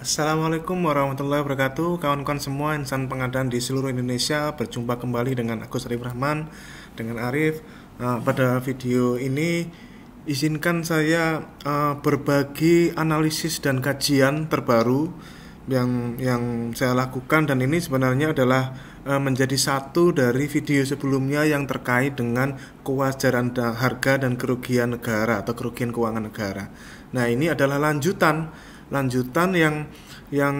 Assalamualaikum warahmatullahi wabarakatuh Kawan-kawan semua insan pengadaan di seluruh Indonesia Berjumpa kembali dengan Agus Arif Rahman Dengan Arif nah, Pada video ini Izinkan saya uh, berbagi analisis dan kajian terbaru yang yang saya lakukan dan ini sebenarnya adalah e, menjadi satu dari video sebelumnya yang terkait dengan kewajaran harga dan kerugian negara atau kerugian keuangan negara. Nah, ini adalah lanjutan lanjutan yang yang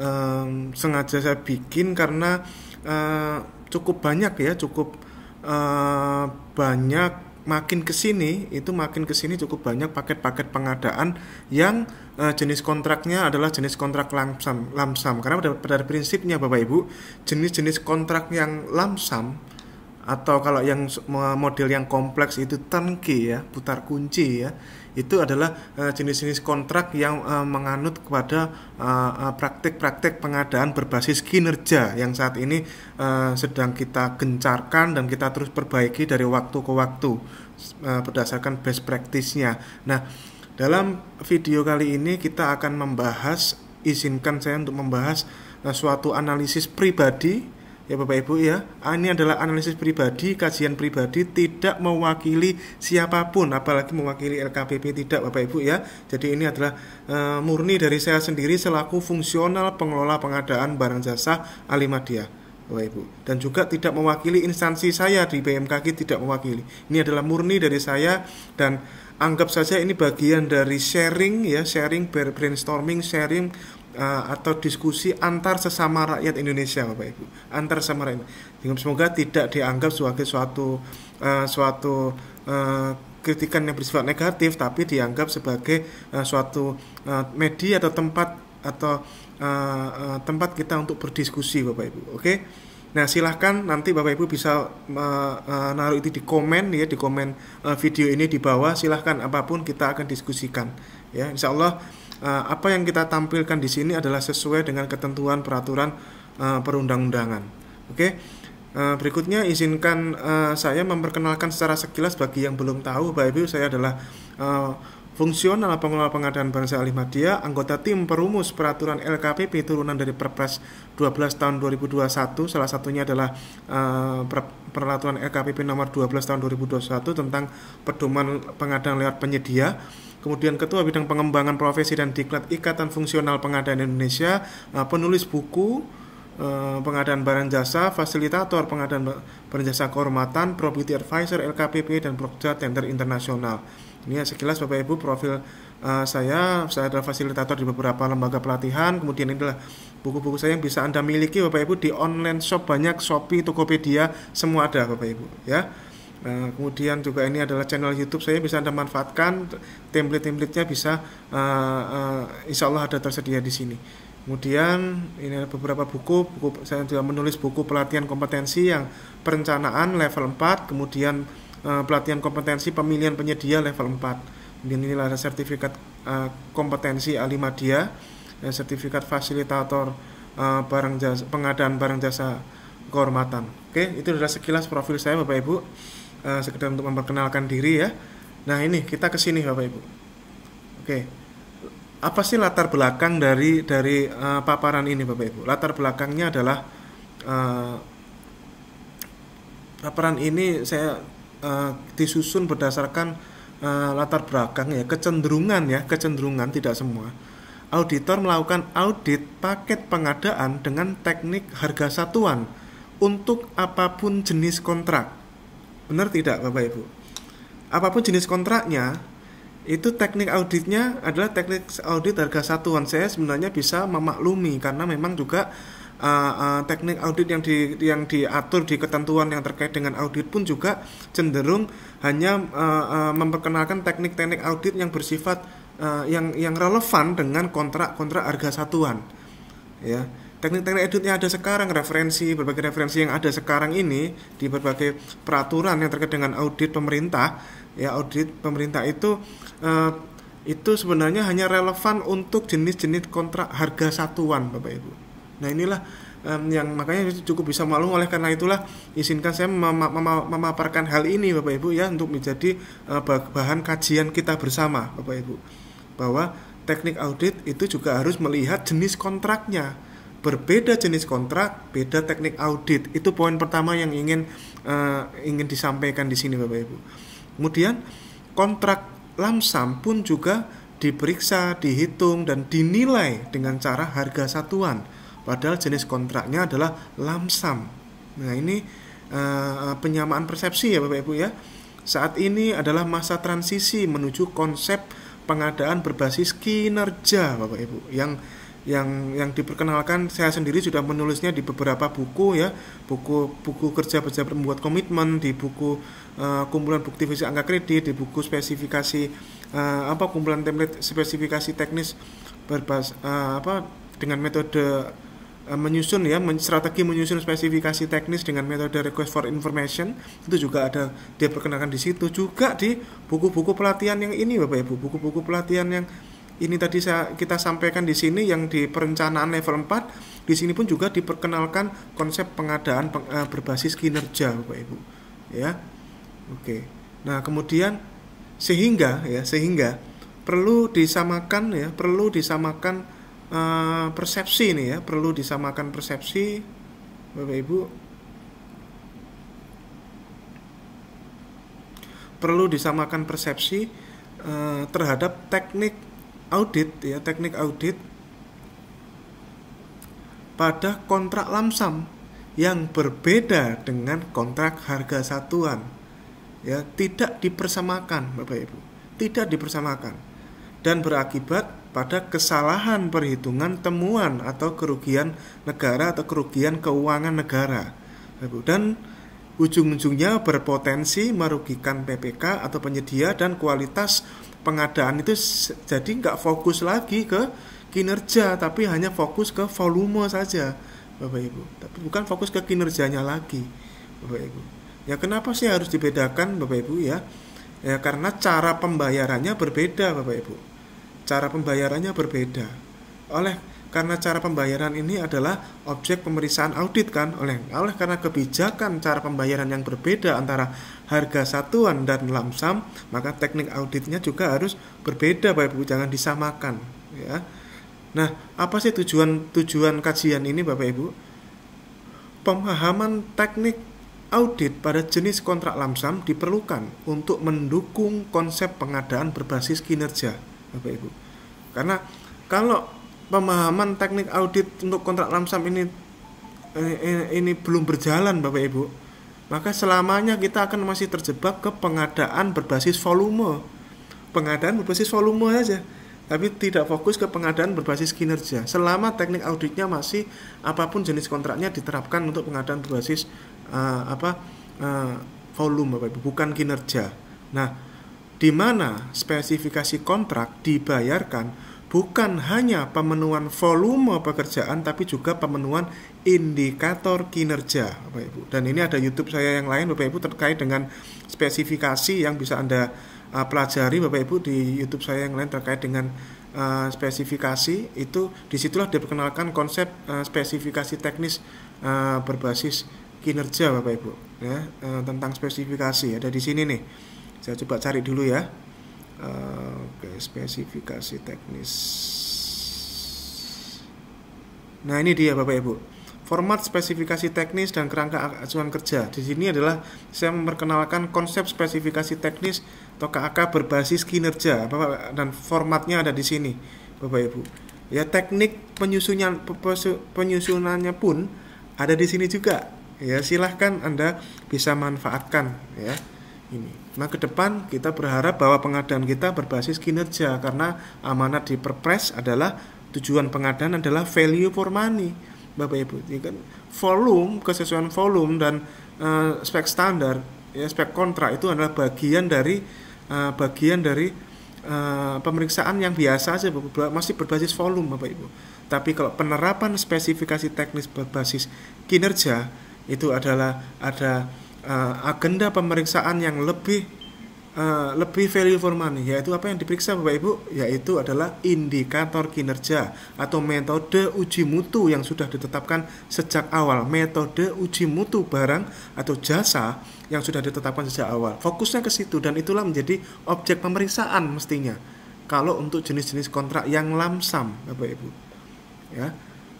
um, sengaja saya bikin karena uh, cukup banyak ya cukup uh, banyak makin ke sini itu makin ke sini cukup banyak paket-paket pengadaan yang uh, jenis kontraknya adalah jenis kontrak lamsam lamsam karena pada, pada prinsipnya Bapak Ibu jenis-jenis kontrak yang lamsam atau kalau yang model yang kompleks itu turnkey ya putar kunci ya itu adalah eh, jenis-jenis uh, kontrak yang uh, menganut kepada praktek-praktek eh, uh, praktik pengadaan berbasis kinerja yang saat ini uh, sedang kita gencarkan dan kita terus perbaiki dari waktu ke waktu uh, berdasarkan best practice-nya. Nah, dalam video kali ini kita akan membahas izinkan saya untuk membahas uh, suatu analisis pribadi Ya Bapak Ibu ya, ah, ini adalah analisis pribadi, kajian pribadi tidak mewakili siapapun, apalagi mewakili LKPP tidak Bapak Ibu ya. Jadi ini adalah e, murni dari saya sendiri selaku fungsional pengelola pengadaan barang jasa Alimadia. Bapak Ibu dan juga tidak mewakili instansi saya di BMKG tidak mewakili. Ini adalah murni dari saya dan anggap saja ini bagian dari sharing ya, sharing brainstorming, sharing uh, atau diskusi antar sesama rakyat Indonesia Bapak Ibu antar sesama rakyat semoga tidak dianggap sebagai suatu uh, suatu uh, kritikan yang bersifat negatif tapi dianggap sebagai uh, suatu uh, media atau tempat atau uh, uh, tempat kita untuk berdiskusi Bapak Ibu oke okay? Nah, silahkan nanti Bapak Ibu bisa uh, uh, naruh itu di komen ya, di komen uh, video ini di bawah. Silahkan apapun kita akan diskusikan. Ya, insya Allah Eh, apa yang kita tampilkan di sini adalah sesuai dengan ketentuan peraturan eh, perundang-undangan. Oke. Okay? Eh, berikutnya izinkan saya memperkenalkan secara sekilas bagi yang belum tahu Bapak Ibu saya adalah Fungsional pengelola pengadaan barang alih media, anggota tim perumus peraturan LKPP turunan dari Perpres 12 tahun 2021, salah satunya adalah uh, peraturan LKPP nomor 12 tahun 2021 tentang pedoman pengadaan lewat penyedia. Kemudian Ketua Bidang Pengembangan Profesi dan Diklat Ikatan Fungsional Pengadaan Indonesia, uh, penulis buku uh, pengadaan barang jasa, fasilitator pengadaan barang jasa kehormatan, property advisor LKPP dan Prokja Tender Internasional. Ini ya sekilas Bapak Ibu profil uh, saya, saya adalah fasilitator di beberapa lembaga pelatihan, kemudian ini adalah buku-buku saya yang bisa Anda miliki Bapak Ibu di online shop banyak Shopee, Tokopedia, semua ada Bapak Ibu ya. Nah, kemudian juga ini adalah channel YouTube saya bisa Anda manfaatkan template-templatenya bisa uh, uh, insya Allah ada tersedia di sini. Kemudian ini ada beberapa buku, buku saya juga menulis buku pelatihan kompetensi yang perencanaan level 4, kemudian Eh, pelatihan kompetensi pemilihan penyedia level 4. Kemudian inilah ada sertifikat uh, kompetensi ahli media, eh, sertifikat fasilitator uh, barang jasa, pengadaan barang jasa kehormatan. Oke, itu sudah sekilas profil saya Bapak Ibu. Uh, sekedar untuk memperkenalkan diri ya. Nah, ini kita ke sini Bapak Ibu. Oke. Apa sih latar belakang dari dari uh, paparan ini Bapak Ibu? Latar belakangnya adalah uh, paparan ini saya Eh, disusun berdasarkan uh, latar belakang ya kecenderungan ya kecenderungan tidak semua auditor melakukan audit paket pengadaan dengan teknik harga satuan untuk apapun jenis kontrak. Benar tidak, Bapak Ibu? Apapun jenis kontraknya, itu teknik auditnya adalah teknik audit harga satuan. Saya sebenarnya bisa memaklumi karena memang juga uh, uh, teknik audit yang di yang diatur di ketentuan yang terkait dengan audit pun juga cenderung hanya uh, uh, memperkenalkan teknik-teknik audit yang bersifat uh, yang yang relevan dengan kontrak-kontrak harga satuan ya teknik-teknik audit yang ada sekarang referensi berbagai referensi yang ada sekarang ini di berbagai peraturan yang terkait dengan audit pemerintah ya audit pemerintah itu uh, itu sebenarnya hanya relevan untuk jenis-jenis kontrak harga satuan Bapak Ibu. Nah inilah um, yang makanya cukup bisa malu oleh karena itulah izinkan saya memaparkan hal ini Bapak Ibu ya untuk menjadi uh, bahan kajian kita bersama Bapak Ibu bahwa teknik audit itu juga harus melihat jenis kontraknya berbeda jenis kontrak beda teknik audit itu poin pertama yang ingin uh, ingin disampaikan di sini Bapak Ibu kemudian kontrak lamsam pun juga diperiksa, dihitung, dan dinilai dengan cara harga satuan Padahal jenis kontraknya adalah lamsam. Nah, ini uh, penyamaan persepsi ya Bapak Ibu ya. Saat ini adalah masa transisi menuju konsep pengadaan berbasis kinerja Bapak Ibu yang yang yang diperkenalkan saya sendiri sudah menulisnya di beberapa buku ya buku buku kerja kerja membuat komitmen di buku uh, kumpulan bukti fisik angka kredit di buku spesifikasi uh, apa kumpulan template spesifikasi teknis berbas uh, apa dengan metode Eh, menyusun ya strategi menyusun spesifikasi teknis dengan metode request for information itu juga ada dia perkenalkan di situ juga di buku-buku pelatihan yang ini Bapak Ibu buku-buku pelatihan yang ini tadi saya, kita sampaikan di sini yang di perencanaan level 4 di sini pun juga diperkenalkan konsep pengadaan peng, uh, berbasis kinerja Bapak Ibu ya oke nah kemudian sehingga ya sehingga perlu disamakan ya perlu disamakan uh, persepsi ini ya perlu disamakan persepsi Bapak Ibu perlu disamakan persepsi uh, terhadap teknik audit ya teknik audit pada kontrak lamsam yang berbeda dengan kontrak harga satuan ya tidak dipersamakan Bapak Ibu tidak dipersamakan dan berakibat pada kesalahan perhitungan temuan atau kerugian negara atau kerugian keuangan negara. Dan ujung-ujungnya berpotensi merugikan PPK atau penyedia dan kualitas pengadaan itu jadi nggak fokus lagi ke kinerja tapi hanya fokus ke volume saja Bapak Ibu tapi bukan fokus ke kinerjanya lagi Bapak Ibu ya kenapa sih harus dibedakan Bapak Ibu ya ya karena cara pembayarannya berbeda Bapak Ibu cara pembayarannya berbeda. Oleh karena cara pembayaran ini adalah objek pemeriksaan audit kan oleh oleh karena kebijakan cara pembayaran yang berbeda antara harga satuan dan lamsam maka teknik auditnya juga harus berbeda Bapak Ibu jangan disamakan ya nah apa sih tujuan tujuan kajian ini Bapak Ibu pemahaman teknik audit pada jenis kontrak lamsam diperlukan untuk mendukung konsep pengadaan berbasis kinerja Bapak Ibu. Karena kalau pemahaman teknik audit untuk kontrak lamsam ini eh, eh, ini, belum berjalan Bapak Ibu, maka selamanya kita akan masih terjebak ke pengadaan berbasis volume. Pengadaan berbasis volume saja tapi tidak fokus ke pengadaan berbasis kinerja. Selama teknik auditnya masih apapun jenis kontraknya diterapkan untuk pengadaan berbasis uh, apa uh, volume Bapak Ibu, bukan kinerja. Nah, di mana spesifikasi kontrak dibayarkan bukan hanya pemenuhan volume pekerjaan tapi juga pemenuhan indikator kinerja Bapak Ibu. Dan ini ada YouTube saya yang lain Bapak Ibu terkait dengan spesifikasi yang bisa Anda uh, pelajari Bapak Ibu di YouTube saya yang lain terkait dengan uh, spesifikasi itu disitulah diperkenalkan konsep uh, spesifikasi teknis uh, berbasis kinerja Bapak Ibu ya uh, tentang spesifikasi ada di sini nih saya coba cari dulu ya. Uh, Oke, okay, spesifikasi teknis. Nah, ini dia Bapak Ibu. Format spesifikasi teknis dan kerangka acuan kerja. Di sini adalah saya memperkenalkan konsep spesifikasi teknis atau KAK berbasis kinerja Bapak, dan formatnya ada di sini, Bapak Ibu. Ya, teknik penyusunan penyusunannya pun ada di sini juga. Ya, silahkan Anda bisa manfaatkan ya ini. Nah, ke depan kita berharap bahwa pengadaan kita berbasis kinerja karena amanat di Perpres adalah tujuan pengadaan adalah value for money. Bapak Ibu, ini kan volume, kesesuaian volume dan uh, spek standar, ya spek kontrak itu adalah bagian dari uh, bagian dari uh, pemeriksaan yang biasa saja masih berbasis volume Bapak Ibu. Tapi kalau penerapan spesifikasi teknis berbasis kinerja itu adalah ada uh, agenda pemeriksaan yang lebih uh, lebih value for money yaitu apa yang diperiksa Bapak Ibu yaitu adalah indikator kinerja atau metode uji mutu yang sudah ditetapkan sejak awal metode uji mutu barang atau jasa yang sudah ditetapkan sejak awal fokusnya ke situ dan itulah menjadi objek pemeriksaan mestinya kalau untuk jenis-jenis kontrak yang lamsam Bapak Ibu ya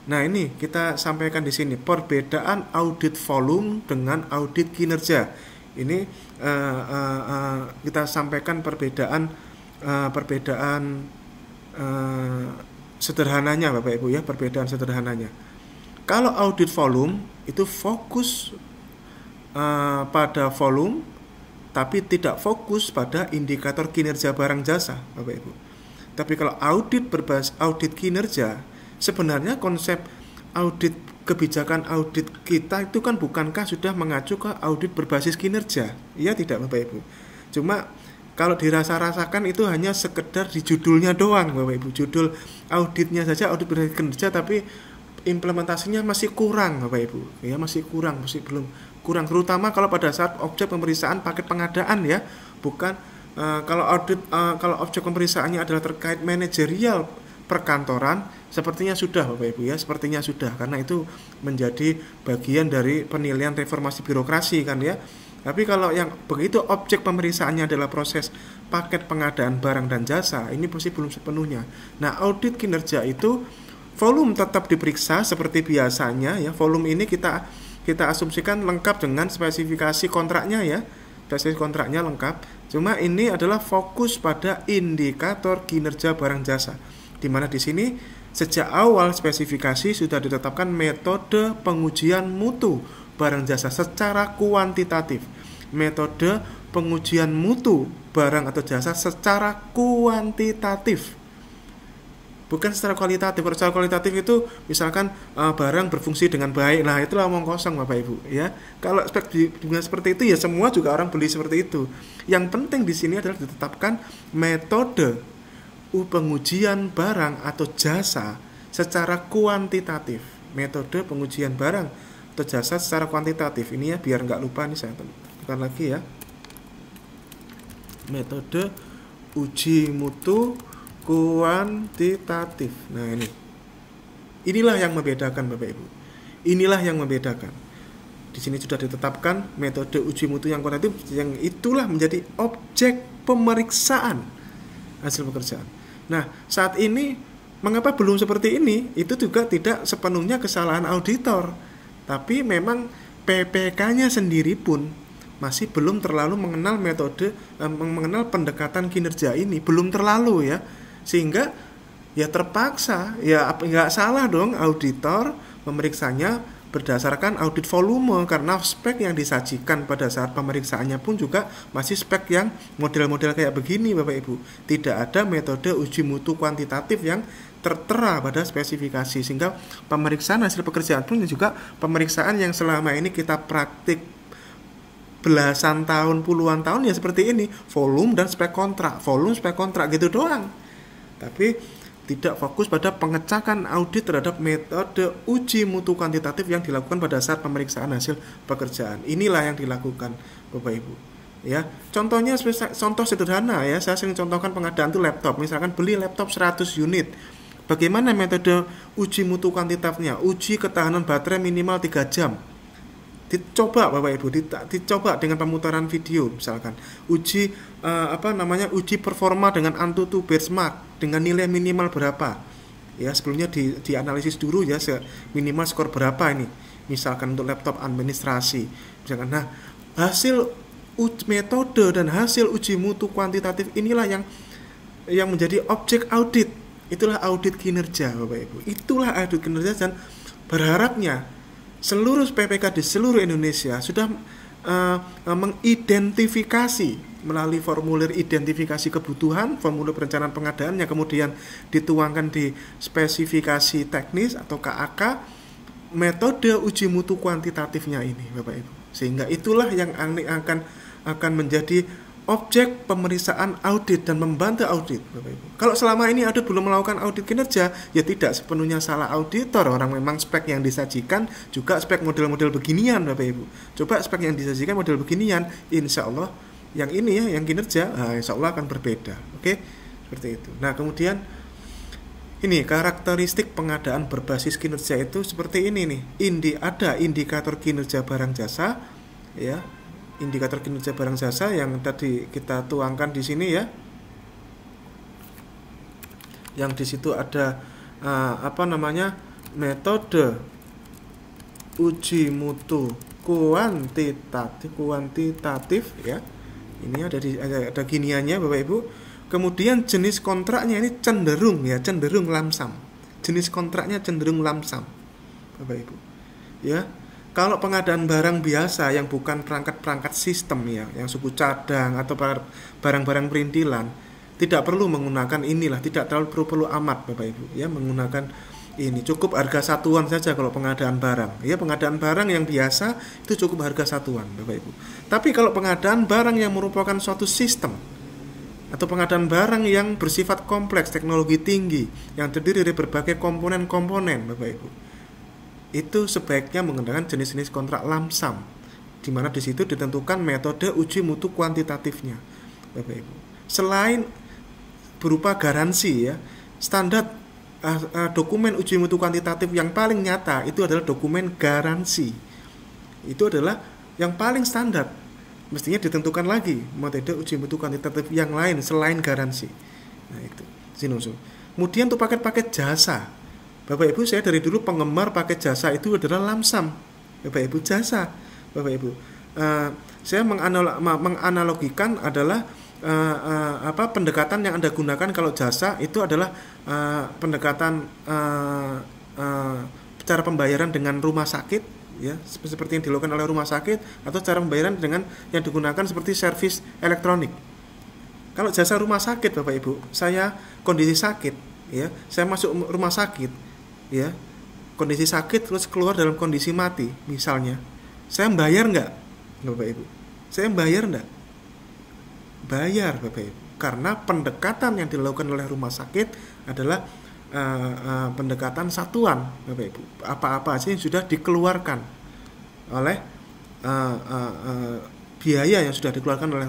Nah, ini kita sampaikan di sini perbedaan audit volume dengan audit kinerja. Ini uh, uh, uh, kita sampaikan perbedaan uh, perbedaan uh, sederhananya Bapak Ibu ya, perbedaan sederhananya. Kalau audit volume itu fokus uh, pada volume tapi tidak fokus pada indikator kinerja barang jasa Bapak Ibu. Tapi kalau audit berbasis audit kinerja sebenarnya konsep audit kebijakan audit kita itu kan bukankah sudah mengacu ke audit berbasis kinerja? Iya tidak Bapak Ibu. Cuma kalau dirasa-rasakan itu hanya sekedar di judulnya doang Bapak Ibu. Judul auditnya saja audit berbasis kinerja tapi implementasinya masih kurang Bapak Ibu. Ya masih kurang, masih belum kurang terutama kalau pada saat objek pemeriksaan paket pengadaan ya, bukan uh, kalau audit uh, kalau objek pemeriksaannya adalah terkait manajerial perkantoran Sepertinya sudah Bapak Ibu ya, sepertinya sudah karena itu menjadi bagian dari penilaian reformasi birokrasi kan ya. Tapi kalau yang begitu objek pemeriksaannya adalah proses paket pengadaan barang dan jasa, ini pasti belum sepenuhnya. Nah, audit kinerja itu volume tetap diperiksa seperti biasanya ya. Volume ini kita kita asumsikan lengkap dengan spesifikasi kontraknya ya. Spesifikasi kontraknya lengkap. Cuma ini adalah fokus pada indikator kinerja barang jasa. Di mana di sini Sejak awal spesifikasi sudah ditetapkan metode pengujian mutu barang jasa secara kuantitatif. Metode pengujian mutu barang atau jasa secara kuantitatif bukan secara kualitatif. Secara kualitatif itu misalkan uh, barang berfungsi dengan baik. Nah, itu omong kosong Bapak Ibu ya. Kalau spek dengan seperti itu ya semua juga orang beli seperti itu. Yang penting di sini adalah ditetapkan metode pengujian barang atau jasa secara kuantitatif metode pengujian barang atau jasa secara kuantitatif ini ya biar nggak lupa nih saya tekan lagi ya metode uji mutu kuantitatif nah ini inilah yang membedakan bapak ibu inilah yang membedakan di sini sudah ditetapkan metode uji mutu yang kuantitatif yang itulah menjadi objek pemeriksaan hasil pekerjaan Nah, saat ini mengapa belum seperti ini? Itu juga tidak sepenuhnya kesalahan auditor, tapi memang PPK-nya sendiri pun masih belum terlalu mengenal metode eh, mengenal pendekatan kinerja ini, belum terlalu ya. Sehingga ya terpaksa ya enggak salah dong auditor memeriksanya berdasarkan audit volume karena spek yang disajikan pada saat pemeriksaannya pun juga masih spek yang model-model kayak begini Bapak Ibu. Tidak ada metode uji mutu kuantitatif yang tertera pada spesifikasi sehingga pemeriksaan hasil pekerjaan pun juga pemeriksaan yang selama ini kita praktik belasan tahun puluhan tahun ya seperti ini volume dan spek kontrak volume spek kontrak gitu doang tapi tidak fokus pada pengecakan audit terhadap metode uji mutu kuantitatif yang dilakukan pada saat pemeriksaan hasil pekerjaan. Inilah yang dilakukan Bapak Ibu. Ya, contohnya contoh sederhana ya, saya sering contohkan pengadaan itu laptop, misalkan beli laptop 100 unit. Bagaimana metode uji mutu kuantitatifnya? Uji ketahanan baterai minimal 3 jam dicoba Bapak Ibu dicoba dengan pemutaran video misalkan uji uh, apa namanya uji performa dengan Antutu benchmark dengan nilai minimal berapa ya sebelumnya di, dianalisis dulu ya se minimal skor berapa ini misalkan untuk laptop administrasi misalkan nah hasil uji metode dan hasil uji mutu kuantitatif inilah yang yang menjadi objek audit itulah audit kinerja Bapak Ibu itulah audit kinerja dan berharapnya seluruh PPK di seluruh Indonesia sudah uh, mengidentifikasi melalui formulir identifikasi kebutuhan, formulir perencanaan pengadaan yang kemudian dituangkan di spesifikasi teknis atau KAK, metode uji mutu kuantitatifnya ini, Bapak Ibu. Sehingga itulah yang akan akan menjadi objek pemeriksaan audit dan membantu audit, Bapak Ibu. Kalau selama ini audit belum melakukan audit kinerja, ya tidak sepenuhnya salah auditor. Orang memang spek yang disajikan juga spek model-model beginian, Bapak Ibu. Coba spek yang disajikan model beginian, insya Allah yang ini ya, yang kinerja, nah, insya Allah akan berbeda. Oke, seperti itu. Nah, kemudian ini karakteristik pengadaan berbasis kinerja itu seperti ini nih. Indi ada indikator kinerja barang jasa, ya indikator kinerja barang jasa yang tadi kita tuangkan di sini ya yang di situ ada uh, apa namanya metode uji mutu kuantitatif kuantitatif ya ini ada di ada, ada giniannya Bapak Ibu kemudian jenis kontraknya ini cenderung ya cenderung lamsam jenis kontraknya cenderung lamsam Bapak Ibu ya kalau pengadaan barang biasa yang bukan perangkat-perangkat sistem ya, yang suku cadang atau barang-barang perintilan, tidak perlu menggunakan inilah, tidak terlalu perlu, perlu amat Bapak Ibu ya menggunakan ini cukup harga satuan saja kalau pengadaan barang. Ya pengadaan barang yang biasa itu cukup harga satuan Bapak Ibu. Tapi kalau pengadaan barang yang merupakan suatu sistem atau pengadaan barang yang bersifat kompleks, teknologi tinggi yang terdiri dari berbagai komponen-komponen Bapak Ibu itu sebaiknya menggunakan jenis-jenis kontrak lamsam di mana di situ ditentukan metode uji mutu kuantitatifnya Bapak Ibu. Selain berupa garansi ya, standar uh, uh, dokumen uji mutu kuantitatif yang paling nyata itu adalah dokumen garansi. Itu adalah yang paling standar. Mestinya ditentukan lagi metode uji mutu kuantitatif yang lain selain garansi. Nah itu, sinusul. Kemudian untuk paket-paket jasa, Bapak Ibu, saya dari dulu penggemar pakai jasa itu adalah lamsam. Bapak Ibu jasa, Bapak Ibu. Uh, saya menganalog menganalogikan adalah uh, uh, apa pendekatan yang Anda gunakan kalau jasa itu adalah uh, pendekatan uh, uh, cara pembayaran dengan rumah sakit ya seperti yang dilakukan oleh rumah sakit atau cara pembayaran dengan yang digunakan seperti servis elektronik. Kalau jasa rumah sakit Bapak Ibu, saya kondisi sakit ya, saya masuk rumah sakit, ya kondisi sakit terus keluar dalam kondisi mati misalnya saya bayar nggak bapak ibu saya bayar nggak bayar bapak ibu karena pendekatan yang dilakukan oleh rumah sakit adalah uh, uh, pendekatan satuan bapak ibu apa-apa aja yang sudah dikeluarkan oleh uh, uh, uh, biaya yang sudah dikeluarkan oleh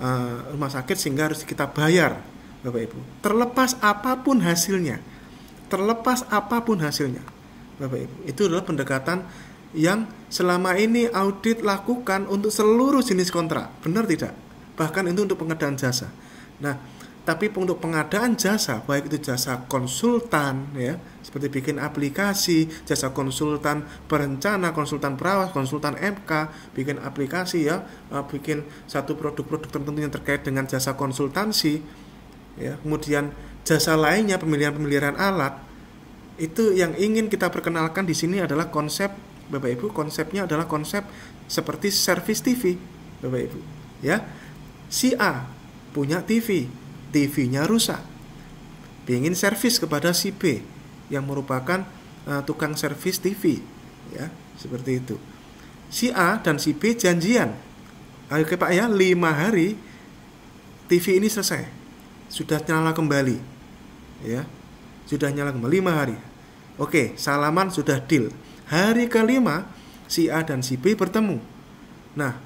uh, rumah sakit sehingga harus kita bayar Bapak Ibu. Terlepas apapun hasilnya, terlepas apapun hasilnya. Bapak Ibu, itu adalah pendekatan yang selama ini audit lakukan untuk seluruh jenis kontrak, benar tidak? Bahkan itu untuk pengadaan jasa. Nah, tapi untuk pengadaan jasa, baik itu jasa konsultan ya, seperti bikin aplikasi, jasa konsultan perencana, konsultan perawat, konsultan MK, bikin aplikasi ya, eh, bikin satu produk-produk tertentu yang terkait dengan jasa konsultansi ya, kemudian jasa lainnya pemilihan-pemilihan alat itu yang ingin kita perkenalkan di sini adalah konsep Bapak Ibu konsepnya adalah konsep seperti servis TV Bapak Ibu ya si A punya TV TV-nya rusak ingin servis kepada si B yang merupakan uh, tukang servis TV ya seperti itu si A dan si B janjian oke Pak ya lima hari TV ini selesai sudah nyala kembali ya sudah nyala kembali lima hari oke salaman sudah deal hari kelima si A dan si B bertemu nah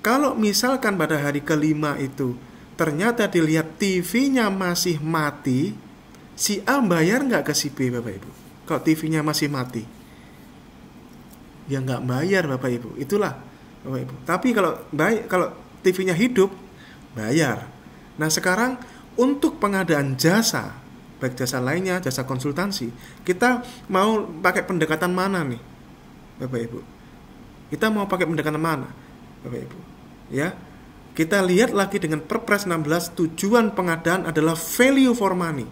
kalau misalkan pada hari kelima itu ternyata dilihat TV-nya masih mati si A bayar nggak ke si B bapak ibu kalau TV-nya masih mati ya nggak bayar bapak ibu itulah bapak ibu tapi kalau baik kalau TV-nya hidup bayar nah sekarang untuk pengadaan jasa baik jasa lainnya, jasa konsultansi. Kita mau pakai pendekatan mana nih, Bapak Ibu? Kita mau pakai pendekatan mana, Bapak Ibu? Ya, kita lihat lagi dengan Perpres 16 tujuan pengadaan adalah value for money.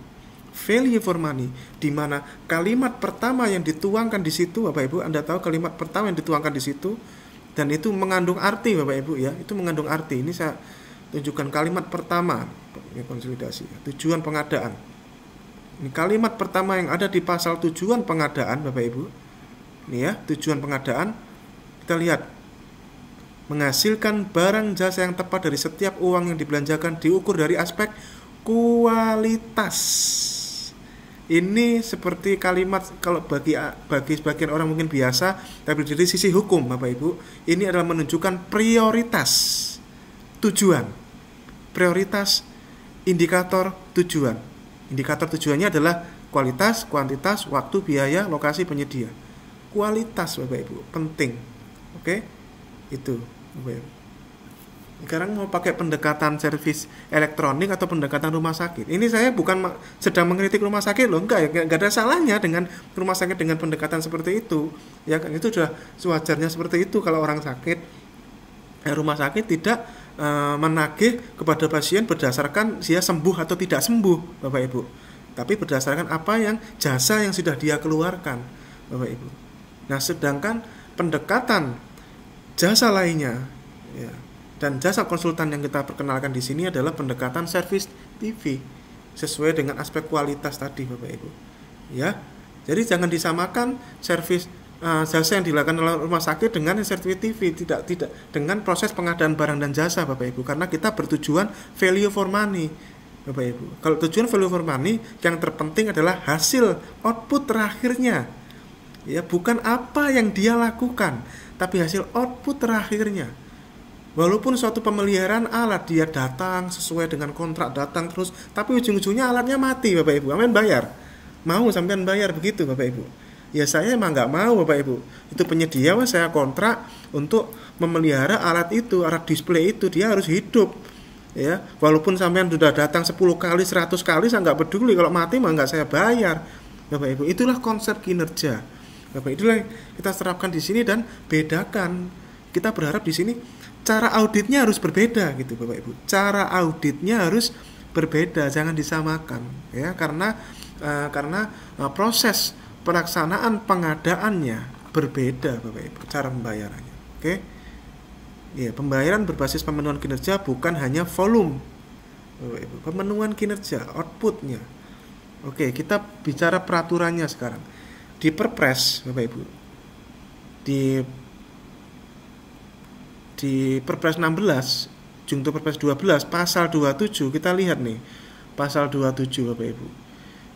Value for money, di mana kalimat pertama yang dituangkan di situ, Bapak Ibu, Anda tahu kalimat pertama yang dituangkan di situ, dan itu mengandung arti, Bapak Ibu ya, itu mengandung arti. Ini saya tunjukkan kalimat pertama konsolidasi, tujuan pengadaan ini kalimat pertama yang ada di pasal tujuan pengadaan Bapak Ibu. Ini ya, tujuan pengadaan. Kita lihat. Menghasilkan barang jasa yang tepat dari setiap uang yang dibelanjakan diukur dari aspek kualitas. Ini seperti kalimat kalau bagi bagi sebagian orang mungkin biasa, tapi dari sisi hukum Bapak Ibu, ini adalah menunjukkan prioritas tujuan. Prioritas indikator tujuan Indikator tujuannya adalah kualitas, kuantitas, waktu, biaya, lokasi, penyedia. Kualitas Bapak Ibu penting. Oke. Itu Bapak Ibu. Sekarang mau pakai pendekatan servis elektronik atau pendekatan rumah sakit. Ini saya bukan sedang mengkritik rumah sakit loh, enggak ya, enggak ada salahnya dengan rumah sakit dengan pendekatan seperti itu. Ya kan itu sudah sewajarnya seperti itu kalau orang sakit ya, rumah sakit tidak Eh, menagih kepada pasien berdasarkan dia sembuh atau tidak sembuh, Bapak Ibu. Tapi berdasarkan apa yang jasa yang sudah dia keluarkan, Bapak Ibu. Nah, sedangkan pendekatan jasa lainnya ya, dan jasa konsultan yang kita perkenalkan di sini adalah pendekatan service TV sesuai dengan aspek kualitas tadi Bapak Ibu. Ya. Jadi jangan disamakan servis. Ah, jasa yang dilakukan oleh rumah sakit dengan sertifikasi tidak tidak dengan proses pengadaan barang dan jasa Bapak Ibu karena kita bertujuan value for money Bapak Ibu. Kalau tujuan value for money yang terpenting adalah hasil output terakhirnya. Ya, bukan apa yang dia lakukan, tapi hasil output terakhirnya. Walaupun suatu pemeliharaan alat dia datang sesuai dengan kontrak datang terus, tapi ujung-ujungnya alatnya mati Bapak Ibu. Amin bayar. Mau sampean bayar begitu Bapak Ibu ya saya emang nggak mau bapak ibu itu penyedia wah saya kontrak untuk memelihara alat itu alat display itu dia harus hidup ya walaupun sampean sudah datang 10 kali 100 kali saya nggak peduli kalau mati mah nggak saya bayar bapak ibu itulah konsep kinerja bapak ibu itulah yang kita terapkan di sini dan bedakan kita berharap di sini cara auditnya harus berbeda gitu bapak ibu cara auditnya harus berbeda jangan disamakan ya karena uh, karena uh, proses pelaksanaan pengadaannya berbeda Bapak Ibu cara pembayarannya oke okay? ya pembayaran berbasis pemenuhan kinerja bukan hanya volume Bapak Ibu pemenuhan kinerja outputnya oke okay, kita bicara peraturannya sekarang di perpres Bapak Ibu di di perpres 16 jungto perpres 12 pasal 27 kita lihat nih pasal 27 Bapak Ibu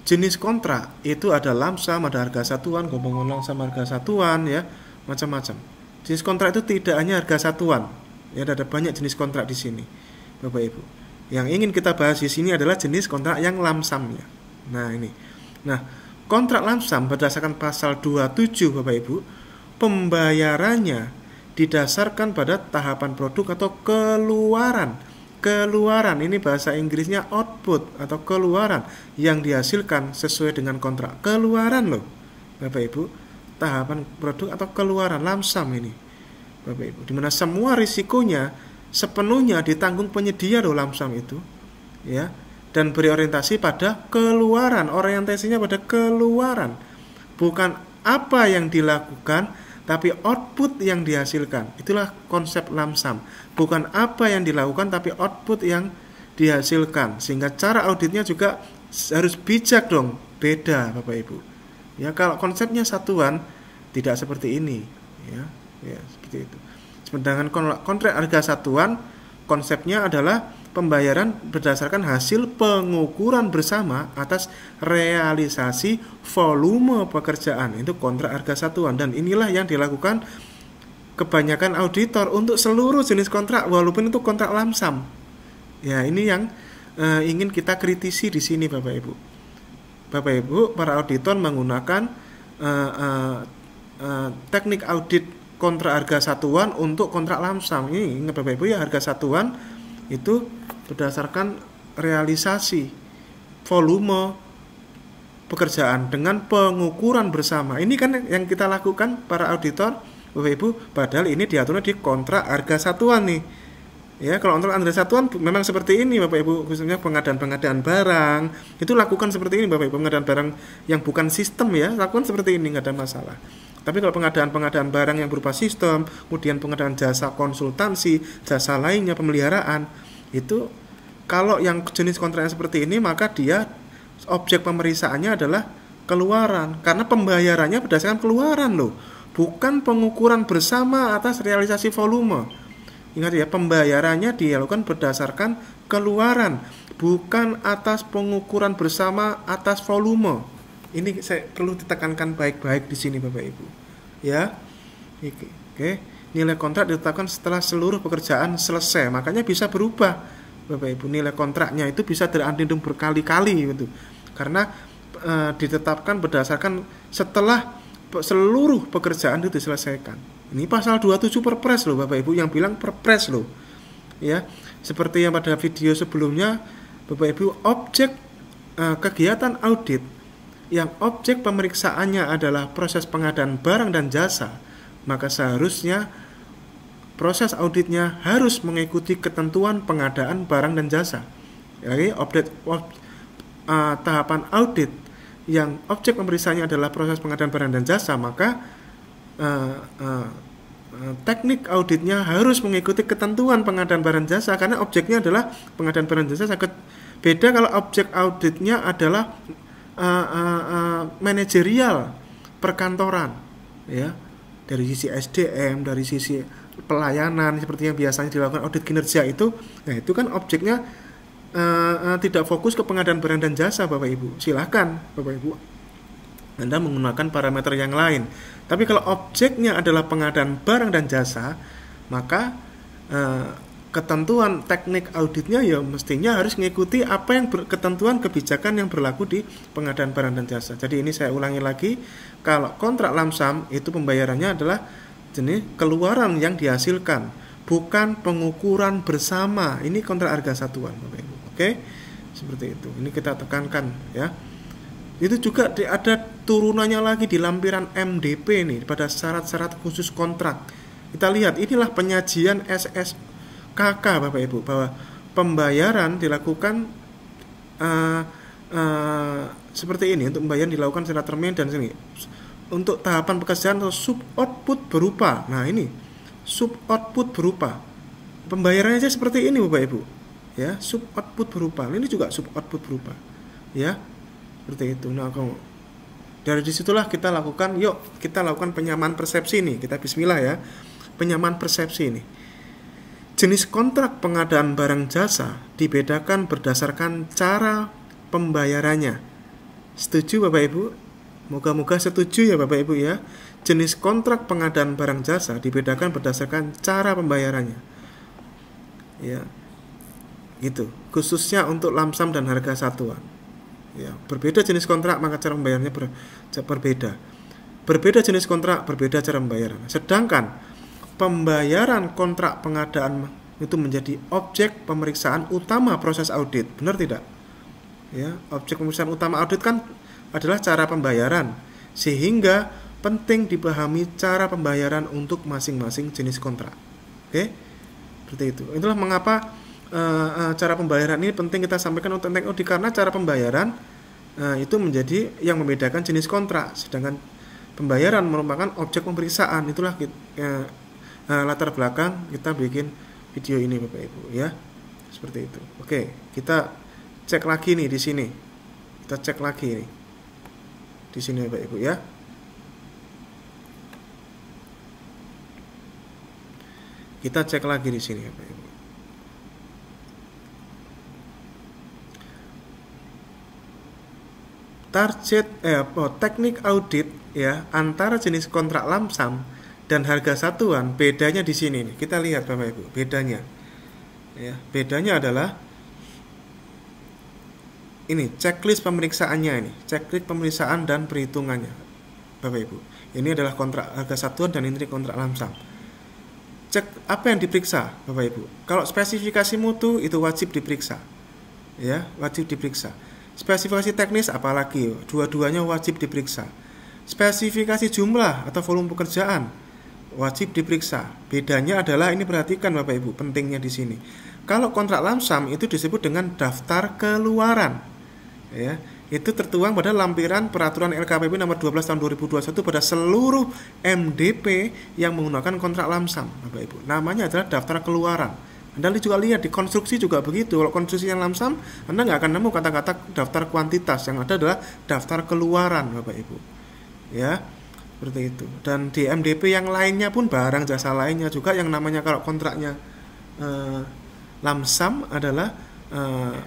jenis kontrak itu ada lamsam, ada harga satuan, gombong lamsam harga satuan ya, macam-macam. Jenis kontrak itu tidak hanya harga satuan. Ya ada banyak jenis kontrak di sini. Bapak Ibu. Yang ingin kita bahas di sini adalah jenis kontrak yang ya Nah, ini. Nah, kontrak lamsam berdasarkan pasal 27 Bapak Ibu, pembayarannya didasarkan pada tahapan produk atau keluaran keluaran ini bahasa Inggrisnya output atau keluaran yang dihasilkan sesuai dengan kontrak keluaran loh Bapak Ibu tahapan produk atau keluaran lamsam ini Bapak Ibu dimana semua risikonya sepenuhnya ditanggung penyedia loh lamsam itu ya dan berorientasi pada keluaran orientasinya pada keluaran bukan apa yang dilakukan tapi output yang dihasilkan itulah konsep lamsam bukan apa yang dilakukan tapi output yang dihasilkan sehingga cara auditnya juga harus bijak dong beda Bapak Ibu ya kalau konsepnya satuan tidak seperti ini ya ya seperti itu sedangkan kontrak harga satuan konsepnya adalah pembayaran berdasarkan hasil pengukuran bersama atas realisasi volume pekerjaan itu kontrak harga satuan dan inilah yang dilakukan kebanyakan auditor untuk seluruh jenis kontrak walaupun itu kontrak lamsam. Ya, ini yang e, ingin kita kritisi di sini Bapak Ibu. Bapak Ibu, para auditor menggunakan e, e, e, teknik audit kontrak harga satuan untuk kontrak lamsam. Ini ingat Bapak Ibu ya harga satuan itu berdasarkan realisasi volume pekerjaan dengan pengukuran bersama. Ini kan yang kita lakukan para auditor Bapak Ibu, padahal ini diaturnya di kontrak harga satuan nih. Ya, kalau kontrak harga satuan memang seperti ini Bapak Ibu, khususnya pengadaan-pengadaan barang, itu lakukan seperti ini Bapak Ibu, pengadaan barang yang bukan sistem ya, lakukan seperti ini nggak ada masalah. Tapi kalau pengadaan-pengadaan barang yang berupa sistem, kemudian pengadaan jasa konsultansi, jasa lainnya pemeliharaan, itu kalau yang jenis kontraknya seperti ini maka dia objek pemeriksaannya adalah keluaran karena pembayarannya berdasarkan keluaran loh bukan pengukuran bersama atas realisasi volume. Ingat ya, pembayarannya dilakukan berdasarkan keluaran, bukan atas pengukuran bersama atas volume. Ini saya perlu ditekankan baik-baik di sini Bapak Ibu. Ya. Oke. Nilai kontrak ditetapkan setelah seluruh pekerjaan selesai. Makanya bisa berubah. Bapak Ibu, nilai kontraknya itu bisa terandung berkali-kali gitu. Karena e, ditetapkan berdasarkan setelah seluruh pekerjaan itu diselesaikan. Ini pasal 27 Perpres loh Bapak Ibu yang bilang Perpres loh. Ya, seperti yang pada video sebelumnya Bapak Ibu objek eh, kegiatan audit yang objek pemeriksaannya adalah proses pengadaan barang dan jasa, maka seharusnya proses auditnya harus mengikuti ketentuan pengadaan barang dan jasa. Jadi update, uh, eh, tahapan audit yang objek pemeriksaannya adalah proses pengadaan barang dan jasa, maka uh, uh, teknik auditnya harus mengikuti ketentuan pengadaan barang jasa karena objeknya adalah pengadaan barang jasa sangat beda kalau objek auditnya adalah uh, uh, uh, manajerial perkantoran ya dari sisi SDM dari sisi pelayanan seperti yang biasanya dilakukan audit kinerja itu nah itu kan objeknya uh, uh, tidak fokus ke pengadaan barang dan jasa Bapak Ibu. Silahkan Bapak Ibu Anda menggunakan parameter yang lain. Tapi kalau objeknya adalah pengadaan barang dan jasa, maka uh, ketentuan teknik auditnya ya mestinya harus mengikuti apa yang ber, ketentuan kebijakan yang berlaku di pengadaan barang dan jasa. Jadi ini saya ulangi lagi, kalau kontrak lamsam itu pembayarannya adalah jenis keluaran yang dihasilkan bukan pengukuran bersama. Ini kontrak harga satuan, Bapak Ibu okay? seperti itu ini kita tekankan ya itu juga ada turunannya lagi di lampiran MDP ini pada syarat-syarat khusus kontrak kita lihat inilah penyajian SSKK Bapak Ibu bahwa pembayaran dilakukan uh, uh, seperti ini untuk pembayaran dilakukan secara termin dan sini untuk tahapan pekerjaan atau sub output berupa nah ini sub output berupa pembayarannya aja seperti ini Bapak Ibu ya sub output berupa ini juga sub output berupa ya seperti itu nah kalau dari disitulah kita lakukan yuk kita lakukan penyaman persepsi nih kita Bismillah ya penyaman persepsi ini. jenis kontrak pengadaan barang jasa dibedakan berdasarkan cara pembayarannya setuju bapak ibu moga-moga setuju ya bapak ibu ya jenis kontrak pengadaan barang jasa dibedakan berdasarkan cara pembayarannya ya gitu khususnya untuk lamsam dan harga satuan ya berbeda jenis kontrak maka cara membayarnya ber, berbeda berbeda jenis kontrak berbeda cara membayar sedangkan pembayaran kontrak pengadaan itu menjadi objek pemeriksaan utama proses audit benar tidak ya objek pemeriksaan utama audit kan adalah cara pembayaran sehingga penting dipahami cara pembayaran untuk masing-masing jenis kontrak oke seperti itu itulah mengapa uh, cara pembayaran ini penting kita sampaikan untuk teknologi karena cara pembayaran uh, itu menjadi yang membedakan jenis kontrak, sedangkan pembayaran merupakan objek pemeriksaan. Itulah kita, uh, uh, latar belakang kita bikin video ini Bapak Ibu ya. Seperti itu. Oke, kita cek lagi nih di sini. Kita cek lagi nih. Di sini Bapak Ibu ya. Kita cek lagi di sini Bapak Ibu. target eh, oh, teknik audit ya antara jenis kontrak lamsam dan harga satuan bedanya di sini nih. Kita lihat Bapak Ibu, bedanya. Ya, bedanya adalah ini checklist pemeriksaannya ini, checklist pemeriksaan dan perhitungannya. Bapak Ibu, ini adalah kontrak harga satuan dan ini kontrak lamsam cek apa yang diperiksa Bapak Ibu. Kalau spesifikasi mutu itu wajib diperiksa. Ya, wajib diperiksa. Spesifikasi teknis apalagi, dua-duanya wajib diperiksa. Spesifikasi jumlah atau volume pekerjaan wajib diperiksa. Bedanya adalah ini perhatikan Bapak Ibu, pentingnya di sini. Kalau kontrak lamsam itu disebut dengan daftar keluaran. Ya, itu tertuang pada lampiran peraturan LKPP nomor 12 tahun 2021 pada seluruh MDP yang menggunakan kontrak lamsam, Bapak Ibu. Namanya adalah daftar keluaran. Anda juga lihat di konstruksi juga begitu. Kalau konstruksi yang lamsam, Anda nggak akan nemu kata-kata daftar kuantitas. Yang ada adalah daftar keluaran, Bapak Ibu. Ya, seperti itu. Dan di MDP yang lainnya pun barang jasa lainnya juga yang namanya kalau kontraknya eh, lamsam adalah eh,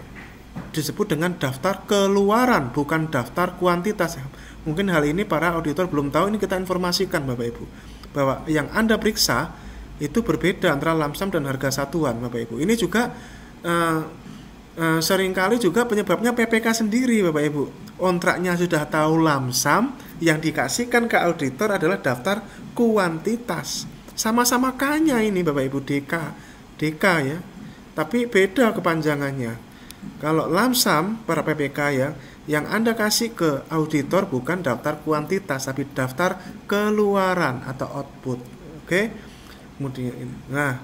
disebut dengan daftar keluaran, bukan daftar kuantitas. Mungkin hal ini para auditor belum tahu ini kita informasikan Bapak Ibu bahwa yang Anda periksa itu berbeda antara lamsam dan harga satuan Bapak Ibu. Ini juga uh, uh, seringkali juga penyebabnya PPK sendiri Bapak Ibu. Kontraknya sudah tahu lamsam, yang dikasihkan ke auditor adalah daftar kuantitas. Sama-sama kanya ini Bapak Ibu DK, DK ya. Tapi beda kepanjangannya. Kalau lamsam para PPK ya, yang Anda kasih ke auditor bukan daftar kuantitas tapi daftar keluaran atau output. Oke. Okay? kemudian nah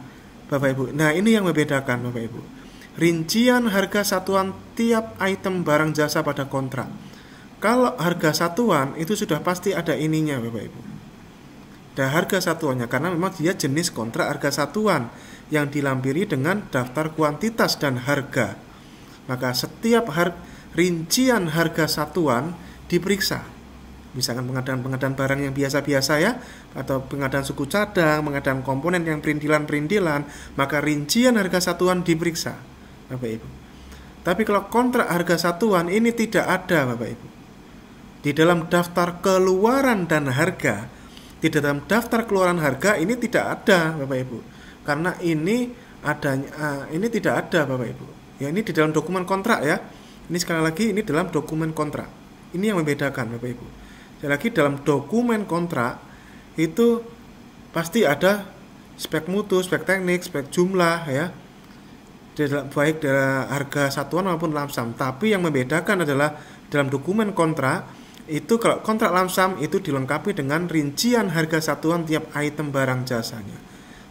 Bapak Ibu. Nah, ini yang membedakan Bapak Ibu. Rincian harga satuan tiap item barang jasa pada kontrak. Kalau harga satuan itu sudah pasti ada ininya Bapak Ibu. Ada harga satuannya karena memang dia jenis kontrak harga satuan yang dilampiri dengan daftar kuantitas dan harga. Maka setiap har rincian harga satuan diperiksa misalkan pengadaan-pengadaan barang yang biasa-biasa ya atau pengadaan suku cadang, pengadaan komponen yang perintilan-perintilan, maka rincian harga satuan diperiksa, Bapak Ibu. Tapi kalau kontrak harga satuan ini tidak ada, Bapak Ibu. Di dalam daftar keluaran dan harga, di dalam daftar keluaran harga ini tidak ada, Bapak Ibu. Karena ini adanya eh, ini tidak ada, Bapak Ibu. Ya ini di dalam dokumen kontrak ya. Ini sekali lagi ini dalam dokumen kontrak. Ini yang membedakan Bapak Ibu. Sekali lagi dalam dokumen kontrak itu pasti ada spek mutu, spek teknik, spek jumlah ya. Baik dalam harga satuan maupun lamsam. Tapi yang membedakan adalah dalam dokumen kontrak itu kalau kontrak lamsam itu dilengkapi dengan rincian harga satuan tiap item barang jasanya.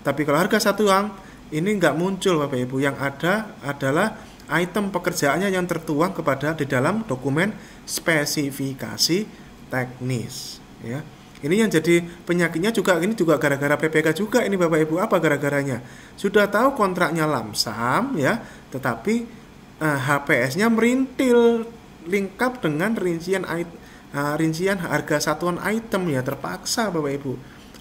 Tapi kalau harga satuan ini nggak muncul Bapak Ibu. Yang ada adalah item pekerjaannya yang tertuang kepada di dalam dokumen spesifikasi teknis ya ini yang jadi penyakitnya juga ini juga gara-gara PPK juga ini Bapak Ibu apa gara-garanya sudah tahu kontraknya lamsam ya tetapi eh, HPS-nya merintil lengkap dengan rincian eh, rincian harga satuan item ya terpaksa Bapak Ibu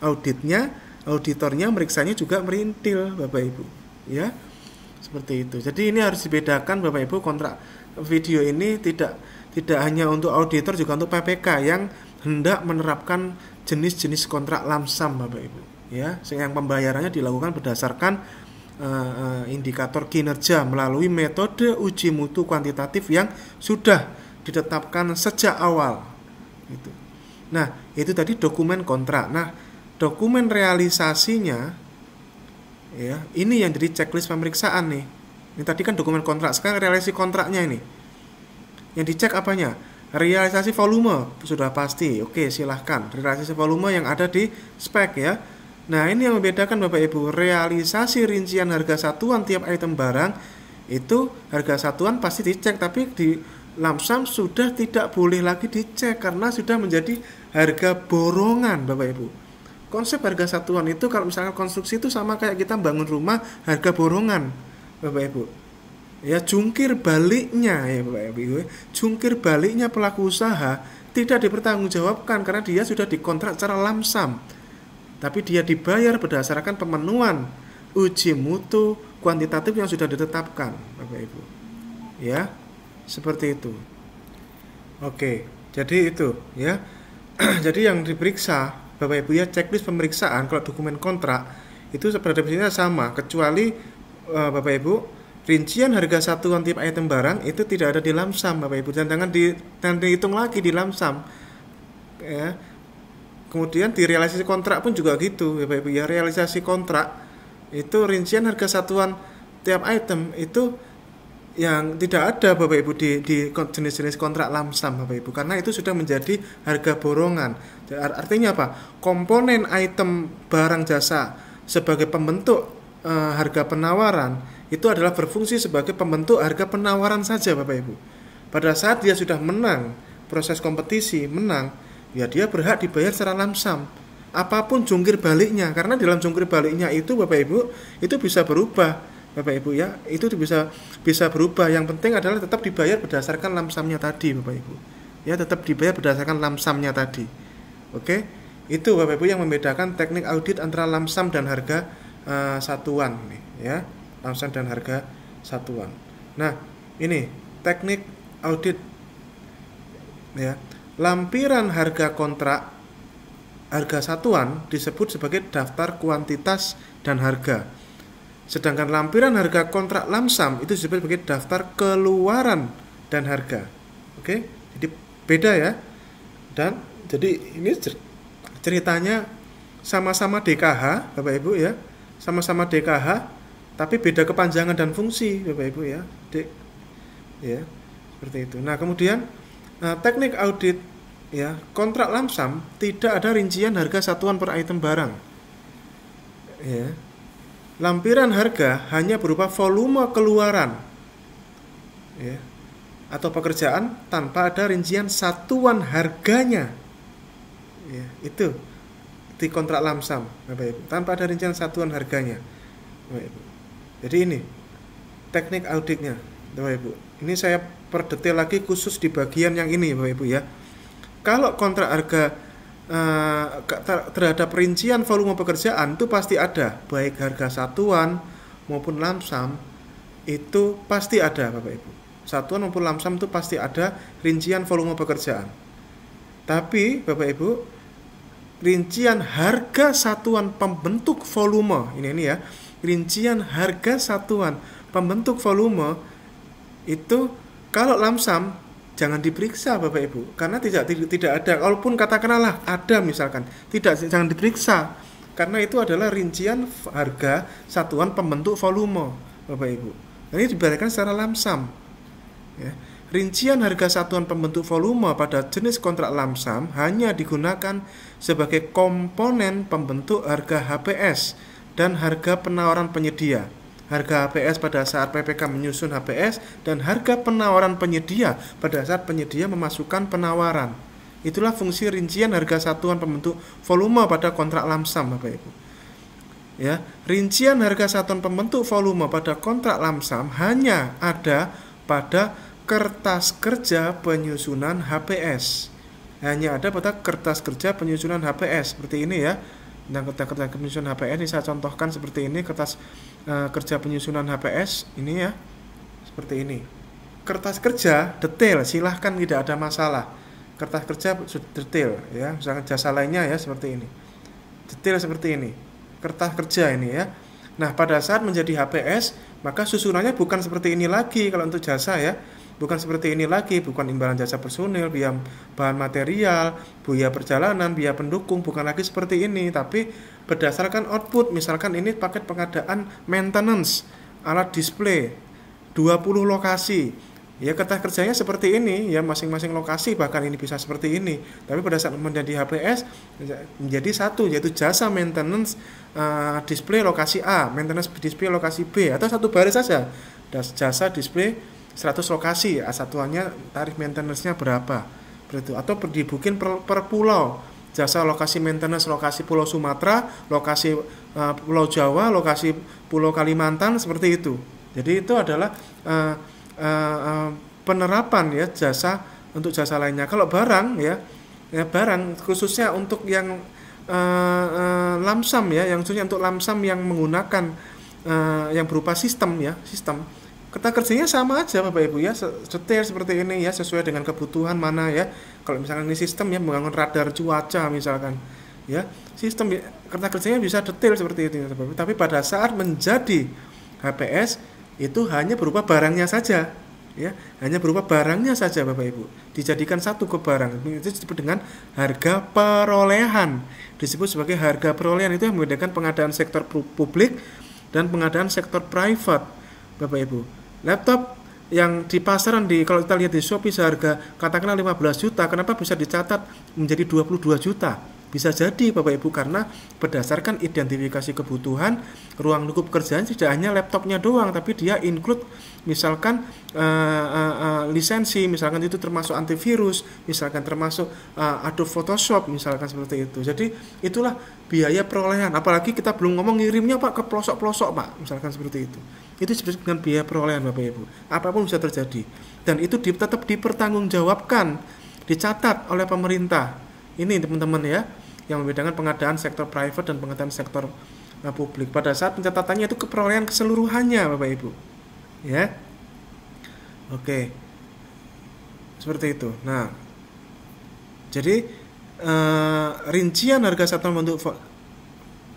auditnya auditornya meriksanya juga merintil Bapak Ibu ya seperti itu jadi ini harus dibedakan Bapak Ibu kontrak video ini tidak tidak hanya untuk auditor juga untuk PPK yang hendak menerapkan jenis-jenis kontrak lamsam Bapak Ibu ya yang pembayarannya dilakukan berdasarkan uh, indikator kinerja melalui metode uji mutu kuantitatif yang sudah ditetapkan sejak awal itu Nah, itu tadi dokumen kontrak. Nah, dokumen realisasinya ya, ini yang jadi checklist pemeriksaan nih. Ini tadi kan dokumen kontrak, sekarang realisasi kontraknya ini. Yang dicek apanya? Realisasi volume sudah pasti. Oke, silahkan. Realisasi volume yang ada di spek ya. Nah, ini yang membedakan Bapak Ibu. Realisasi rincian harga satuan tiap item barang itu harga satuan pasti dicek, tapi di lamsam sudah tidak boleh lagi dicek karena sudah menjadi harga borongan Bapak Ibu. Konsep harga satuan itu kalau misalnya konstruksi itu sama kayak kita bangun rumah harga borongan Bapak Ibu ya jungkir baliknya ya Bapak Ibu jungkir baliknya pelaku usaha tidak dipertanggungjawabkan karena dia sudah dikontrak secara lamsam tapi dia dibayar berdasarkan pemenuhan uji mutu kuantitatif yang sudah ditetapkan Bapak Ibu ya seperti itu oke jadi itu ya jadi yang diperiksa Bapak Ibu ya checklist pemeriksaan kalau dokumen kontrak itu seperti sama kecuali eh, Bapak Ibu rincian harga satuan tiap item barang itu tidak ada di lamsam Bapak Ibu dan jangan di dan dihitung lagi di lamsam ya kemudian di realisasi kontrak pun juga gitu Bapak Ibu ya realisasi kontrak itu rincian harga satuan tiap item itu yang tidak ada Bapak Ibu di, di jenis-jenis kontrak lamsam Bapak Ibu karena itu sudah menjadi harga borongan artinya apa komponen item barang jasa sebagai pembentuk e, harga penawaran itu adalah berfungsi sebagai pembentuk harga penawaran saja Bapak Ibu. Pada saat dia sudah menang, proses kompetisi menang, ya dia berhak dibayar secara lamsam. Apapun jungkir baliknya, karena dalam jungkir baliknya itu Bapak Ibu, itu bisa berubah. Bapak Ibu ya, itu bisa bisa berubah. Yang penting adalah tetap dibayar berdasarkan lamsamnya tadi Bapak Ibu. Ya, tetap dibayar berdasarkan lamsamnya tadi. Oke? Itu Bapak Ibu yang membedakan teknik audit antara lamsam dan harga uh, satuan nih, ya ratusan dan harga satuan. Nah, ini teknik audit ya. Lampiran harga kontrak harga satuan disebut sebagai daftar kuantitas dan harga. Sedangkan lampiran harga kontrak lamsam itu disebut sebagai daftar keluaran dan harga. Oke, jadi beda ya. Dan jadi ini ceritanya sama-sama DKH, Bapak Ibu ya. Sama-sama DKH tapi beda kepanjangan dan fungsi, Bapak Ibu ya, dek Ya, seperti itu. Nah, kemudian nah, teknik audit ya, kontrak lamsam tidak ada rincian harga satuan per item barang. Ya. Lampiran harga hanya berupa volume keluaran. Ya. Atau pekerjaan tanpa ada rincian satuan harganya. Ya, itu di kontrak lamsam Bapak Ibu tanpa ada rincian satuan harganya Bapak Ibu jadi ini teknik auditnya Bapak Ibu ini saya perdetail lagi khusus di bagian yang ini Bapak Ibu ya kalau kontrak harga eh, terhadap rincian volume pekerjaan itu pasti ada baik harga satuan maupun lamsam itu pasti ada Bapak Ibu satuan maupun lamsam itu pasti ada rincian volume pekerjaan tapi Bapak Ibu rincian harga satuan pembentuk volume ini ini ya rincian harga satuan pembentuk volume itu kalau lamsam jangan diperiksa Bapak Ibu karena tidak tidak ada walaupun katakanlah ada misalkan tidak jangan diperiksa karena itu adalah rincian harga satuan pembentuk volume Bapak Ibu dan nah, ini diberikan secara lamsam ya. rincian harga satuan pembentuk volume pada jenis kontrak lamsam hanya digunakan sebagai komponen pembentuk harga HPS dan harga penawaran penyedia. Harga HPS pada saat PPK menyusun HPS dan harga penawaran penyedia pada saat penyedia memasukkan penawaran. Itulah fungsi rincian harga satuan pembentuk volume pada kontrak lamsam Bapak Ibu. Ya, rincian harga satuan pembentuk volume pada kontrak lamsam hanya ada pada kertas kerja penyusunan HPS. Hanya ada pada kertas kerja penyusunan HPS seperti ini ya. Nah, kertas kerja penyusunan HPS ini saya contohkan seperti ini kertas e, kerja penyusunan HPS ini ya seperti ini kertas kerja detail silahkan tidak ada masalah kertas kerja detail ya misalnya jasa lainnya ya seperti ini detail seperti ini kertas kerja ini ya nah pada saat menjadi HPS maka susunannya bukan seperti ini lagi kalau untuk jasa ya Bukan seperti ini lagi, bukan imbalan jasa personil, biaya bahan material, biaya perjalanan, biaya pendukung, bukan lagi seperti ini, tapi berdasarkan output, misalkan ini paket pengadaan maintenance, alat display, 20 lokasi, ya kertas kerjanya seperti ini ya masing-masing lokasi bahkan ini bisa seperti ini tapi pada saat menjadi HPS ya, menjadi satu yaitu jasa maintenance uh, display lokasi A maintenance display lokasi B atau satu baris saja jasa display 100 lokasi satuannya tarif maintenance-nya berapa begitu atau dibukin per, per pulau jasa lokasi maintenance lokasi pulau Sumatera lokasi uh, pulau Jawa lokasi pulau Kalimantan seperti itu jadi itu adalah uh, uh, uh, penerapan ya jasa untuk jasa lainnya kalau barang ya ya barang khususnya untuk yang uh, uh, lamsam ya yang khususnya untuk lamsam yang menggunakan uh, yang berupa sistem ya sistem kita kerjanya sama aja Bapak Ibu ya, setir seperti ini ya sesuai dengan kebutuhan mana ya. Kalau misalkan ini sistem ya membangun radar cuaca misalkan ya. Sistem kertas ya, kerjanya bisa detail seperti itu ya, Bapak Ibu. Tapi pada saat menjadi HPS itu hanya berupa barangnya saja ya hanya berupa barangnya saja Bapak Ibu dijadikan satu ke barang itu disebut dengan harga perolehan disebut sebagai harga perolehan itu yang membedakan pengadaan sektor publik dan pengadaan sektor private Bapak Ibu laptop yang di pasaran di kalau kita lihat di Shopee seharga katakanlah 15 juta, kenapa bisa dicatat menjadi 22 juta? Bisa jadi Bapak Ibu karena berdasarkan identifikasi kebutuhan, ruang lingkup kerjaan tidak hanya laptopnya doang, tapi dia include misalkan uh, uh, uh, lisensi, misalkan itu termasuk antivirus, misalkan termasuk uh, Adobe Photoshop, misalkan seperti itu. Jadi itulah biaya perolehan. Apalagi kita belum ngomong ngirimnya Pak ke pelosok-pelosok Pak, misalkan seperti itu. Itu sebenarnya dengan biaya perolehan Bapak Ibu. Apapun bisa terjadi. Dan itu tetap dipertanggungjawabkan, dicatat oleh pemerintah. Ini teman-teman ya yang membedakan pengadaan sektor private dan pengadaan sektor uh, publik. Pada saat pencatatannya itu keperolehan keseluruhannya, Bapak Ibu. Ya. Oke. Seperti itu. Nah, jadi uh, rincian harga satuan bentuk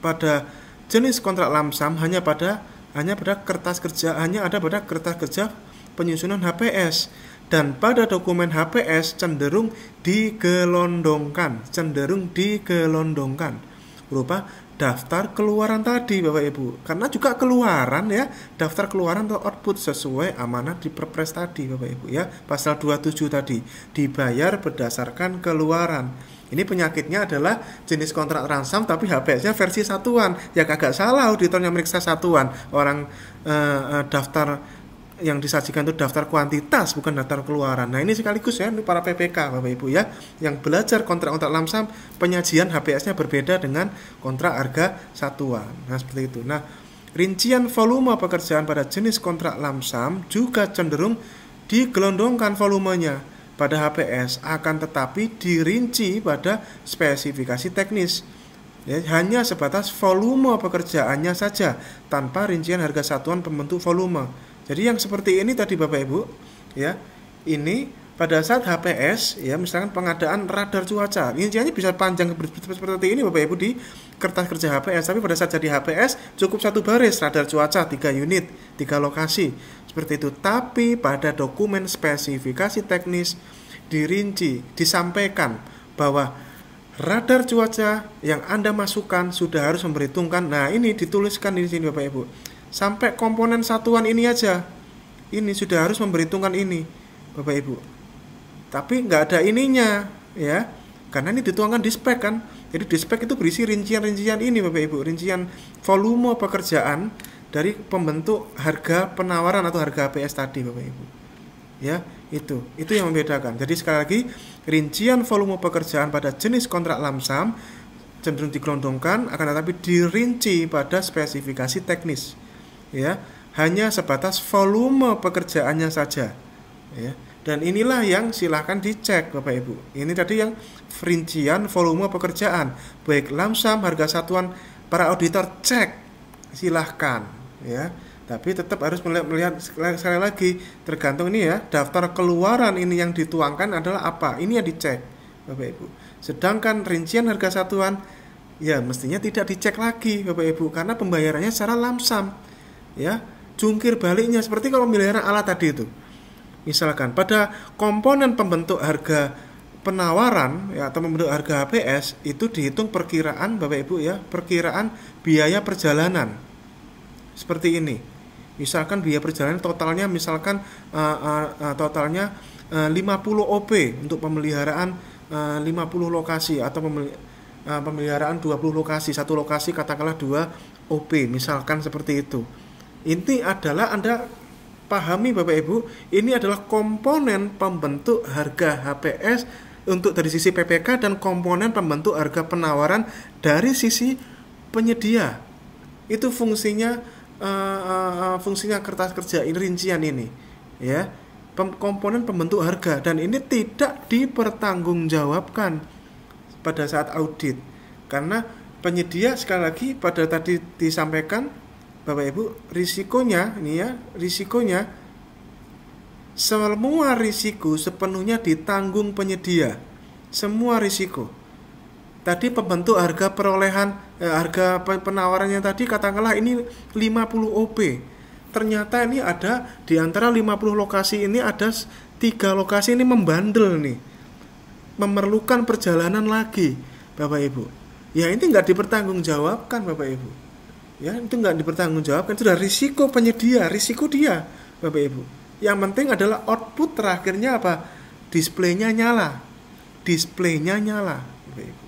pada jenis kontrak lamsam hanya pada hanya pada kertas kerja hanya ada pada kertas kerja penyusunan HPS dan pada dokumen HPS cenderung digelondongkan, cenderung digelondongkan berupa daftar keluaran tadi Bapak Ibu. Karena juga keluaran ya, daftar keluaran atau output sesuai amanat di Perpres tadi Bapak Ibu ya, pasal 27 tadi. Dibayar berdasarkan keluaran. Ini penyakitnya adalah jenis kontrak ransam tapi HPS-nya versi satuan. Ya kagak salah auditornya meriksa satuan. Orang eh, eh daftar yang disajikan itu daftar kuantitas bukan daftar keluaran. Nah ini sekaligus ya para PPK Bapak Ibu ya yang belajar kontrak-kontrak lamsam penyajian HPS-nya berbeda dengan kontrak harga satuan. Nah seperti itu. Nah rincian volume pekerjaan pada jenis kontrak lamsam juga cenderung digelondongkan volumenya pada HPS akan tetapi dirinci pada spesifikasi teknis ya, hanya sebatas volume pekerjaannya saja tanpa rincian harga satuan pembentuk volume jadi yang seperti ini tadi Bapak Ibu, ya. Ini pada saat HPS ya misalkan pengadaan radar cuaca. Rinciannya bisa panjang seperti ini Bapak Ibu di kertas kerja HPS, tapi pada saat jadi HPS cukup satu baris radar cuaca tiga unit, tiga lokasi. Seperti itu. Tapi pada dokumen spesifikasi teknis dirinci, disampaikan bahwa radar cuaca yang Anda masukkan sudah harus memperhitungkan. Nah, ini dituliskan di sini Bapak Ibu sampai komponen satuan ini aja ini sudah harus memperhitungkan ini Bapak Ibu tapi nggak ada ininya ya karena ini dituangkan di spek kan jadi di spek itu berisi rincian-rincian ini Bapak Ibu rincian volume pekerjaan dari pembentuk harga penawaran atau harga APS tadi Bapak Ibu ya itu itu yang membedakan jadi sekali lagi rincian volume pekerjaan pada jenis kontrak lamsam cenderung digelondongkan akan tetapi dirinci pada spesifikasi teknis ya hanya sebatas volume pekerjaannya saja ya dan inilah yang silahkan dicek Bapak Ibu ini tadi yang rincian volume pekerjaan baik lamsam harga satuan para auditor cek silahkan ya tapi tetap harus melihat, melihat sekali lagi tergantung ini ya daftar keluaran ini yang dituangkan adalah apa ini yang dicek Bapak Ibu sedangkan rincian harga satuan ya mestinya tidak dicek lagi Bapak Ibu karena pembayarannya secara lamsam ya jungkir baliknya seperti kalau miliaran alat tadi itu misalkan pada komponen pembentuk harga penawaran ya atau membentuk harga HPS itu dihitung perkiraan Bapak Ibu ya perkiraan biaya perjalanan seperti ini misalkan biaya perjalanan totalnya misalkan uh, uh, uh, totalnya uh, 50 OP untuk pemeliharaan uh, 50 lokasi atau pemeli uh, pemeliharaan 20 lokasi satu lokasi katakanlah 2 OP misalkan seperti itu Inti adalah Anda pahami Bapak Ibu, ini adalah komponen pembentuk harga HPS untuk dari sisi PPK dan komponen pembentuk harga penawaran dari sisi penyedia. Itu fungsinya uh, fungsinya kertas kerja ini rincian ini, ya. Pem komponen pembentuk harga dan ini tidak dipertanggungjawabkan pada saat audit karena penyedia sekali lagi pada tadi disampaikan Bapak Ibu, risikonya ini ya, risikonya semua risiko sepenuhnya ditanggung penyedia. Semua risiko. Tadi pembentuk harga perolehan eh, harga penawarannya tadi katakanlah ini 50 OP. Ternyata ini ada di antara 50 lokasi ini ada tiga lokasi ini membandel nih memerlukan perjalanan lagi Bapak Ibu ya ini nggak dipertanggungjawabkan Bapak Ibu ya itu nggak dipertanggungjawabkan sudah risiko penyedia risiko dia bapak ibu yang penting adalah output terakhirnya apa displaynya nyala displaynya nyala bapak ibu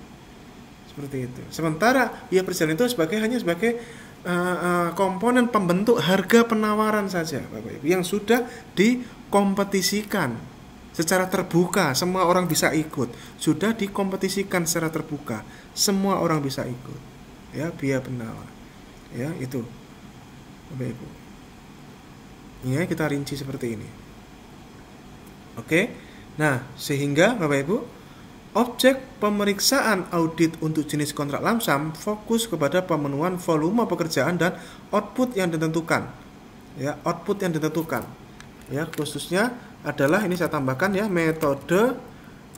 seperti itu sementara ya perjalanan itu sebagai hanya sebagai uh, uh, komponen pembentuk harga penawaran saja bapak ibu yang sudah dikompetisikan secara terbuka semua orang bisa ikut sudah dikompetisikan secara terbuka semua orang bisa ikut ya biaya penawaran ya itu Bapak Ibu ya kita rinci seperti ini oke nah sehingga Bapak Ibu Objek pemeriksaan audit untuk jenis kontrak lamsam fokus kepada pemenuhan volume pekerjaan dan output yang ditentukan. Ya, output yang ditentukan. Ya, khususnya adalah ini saya tambahkan ya metode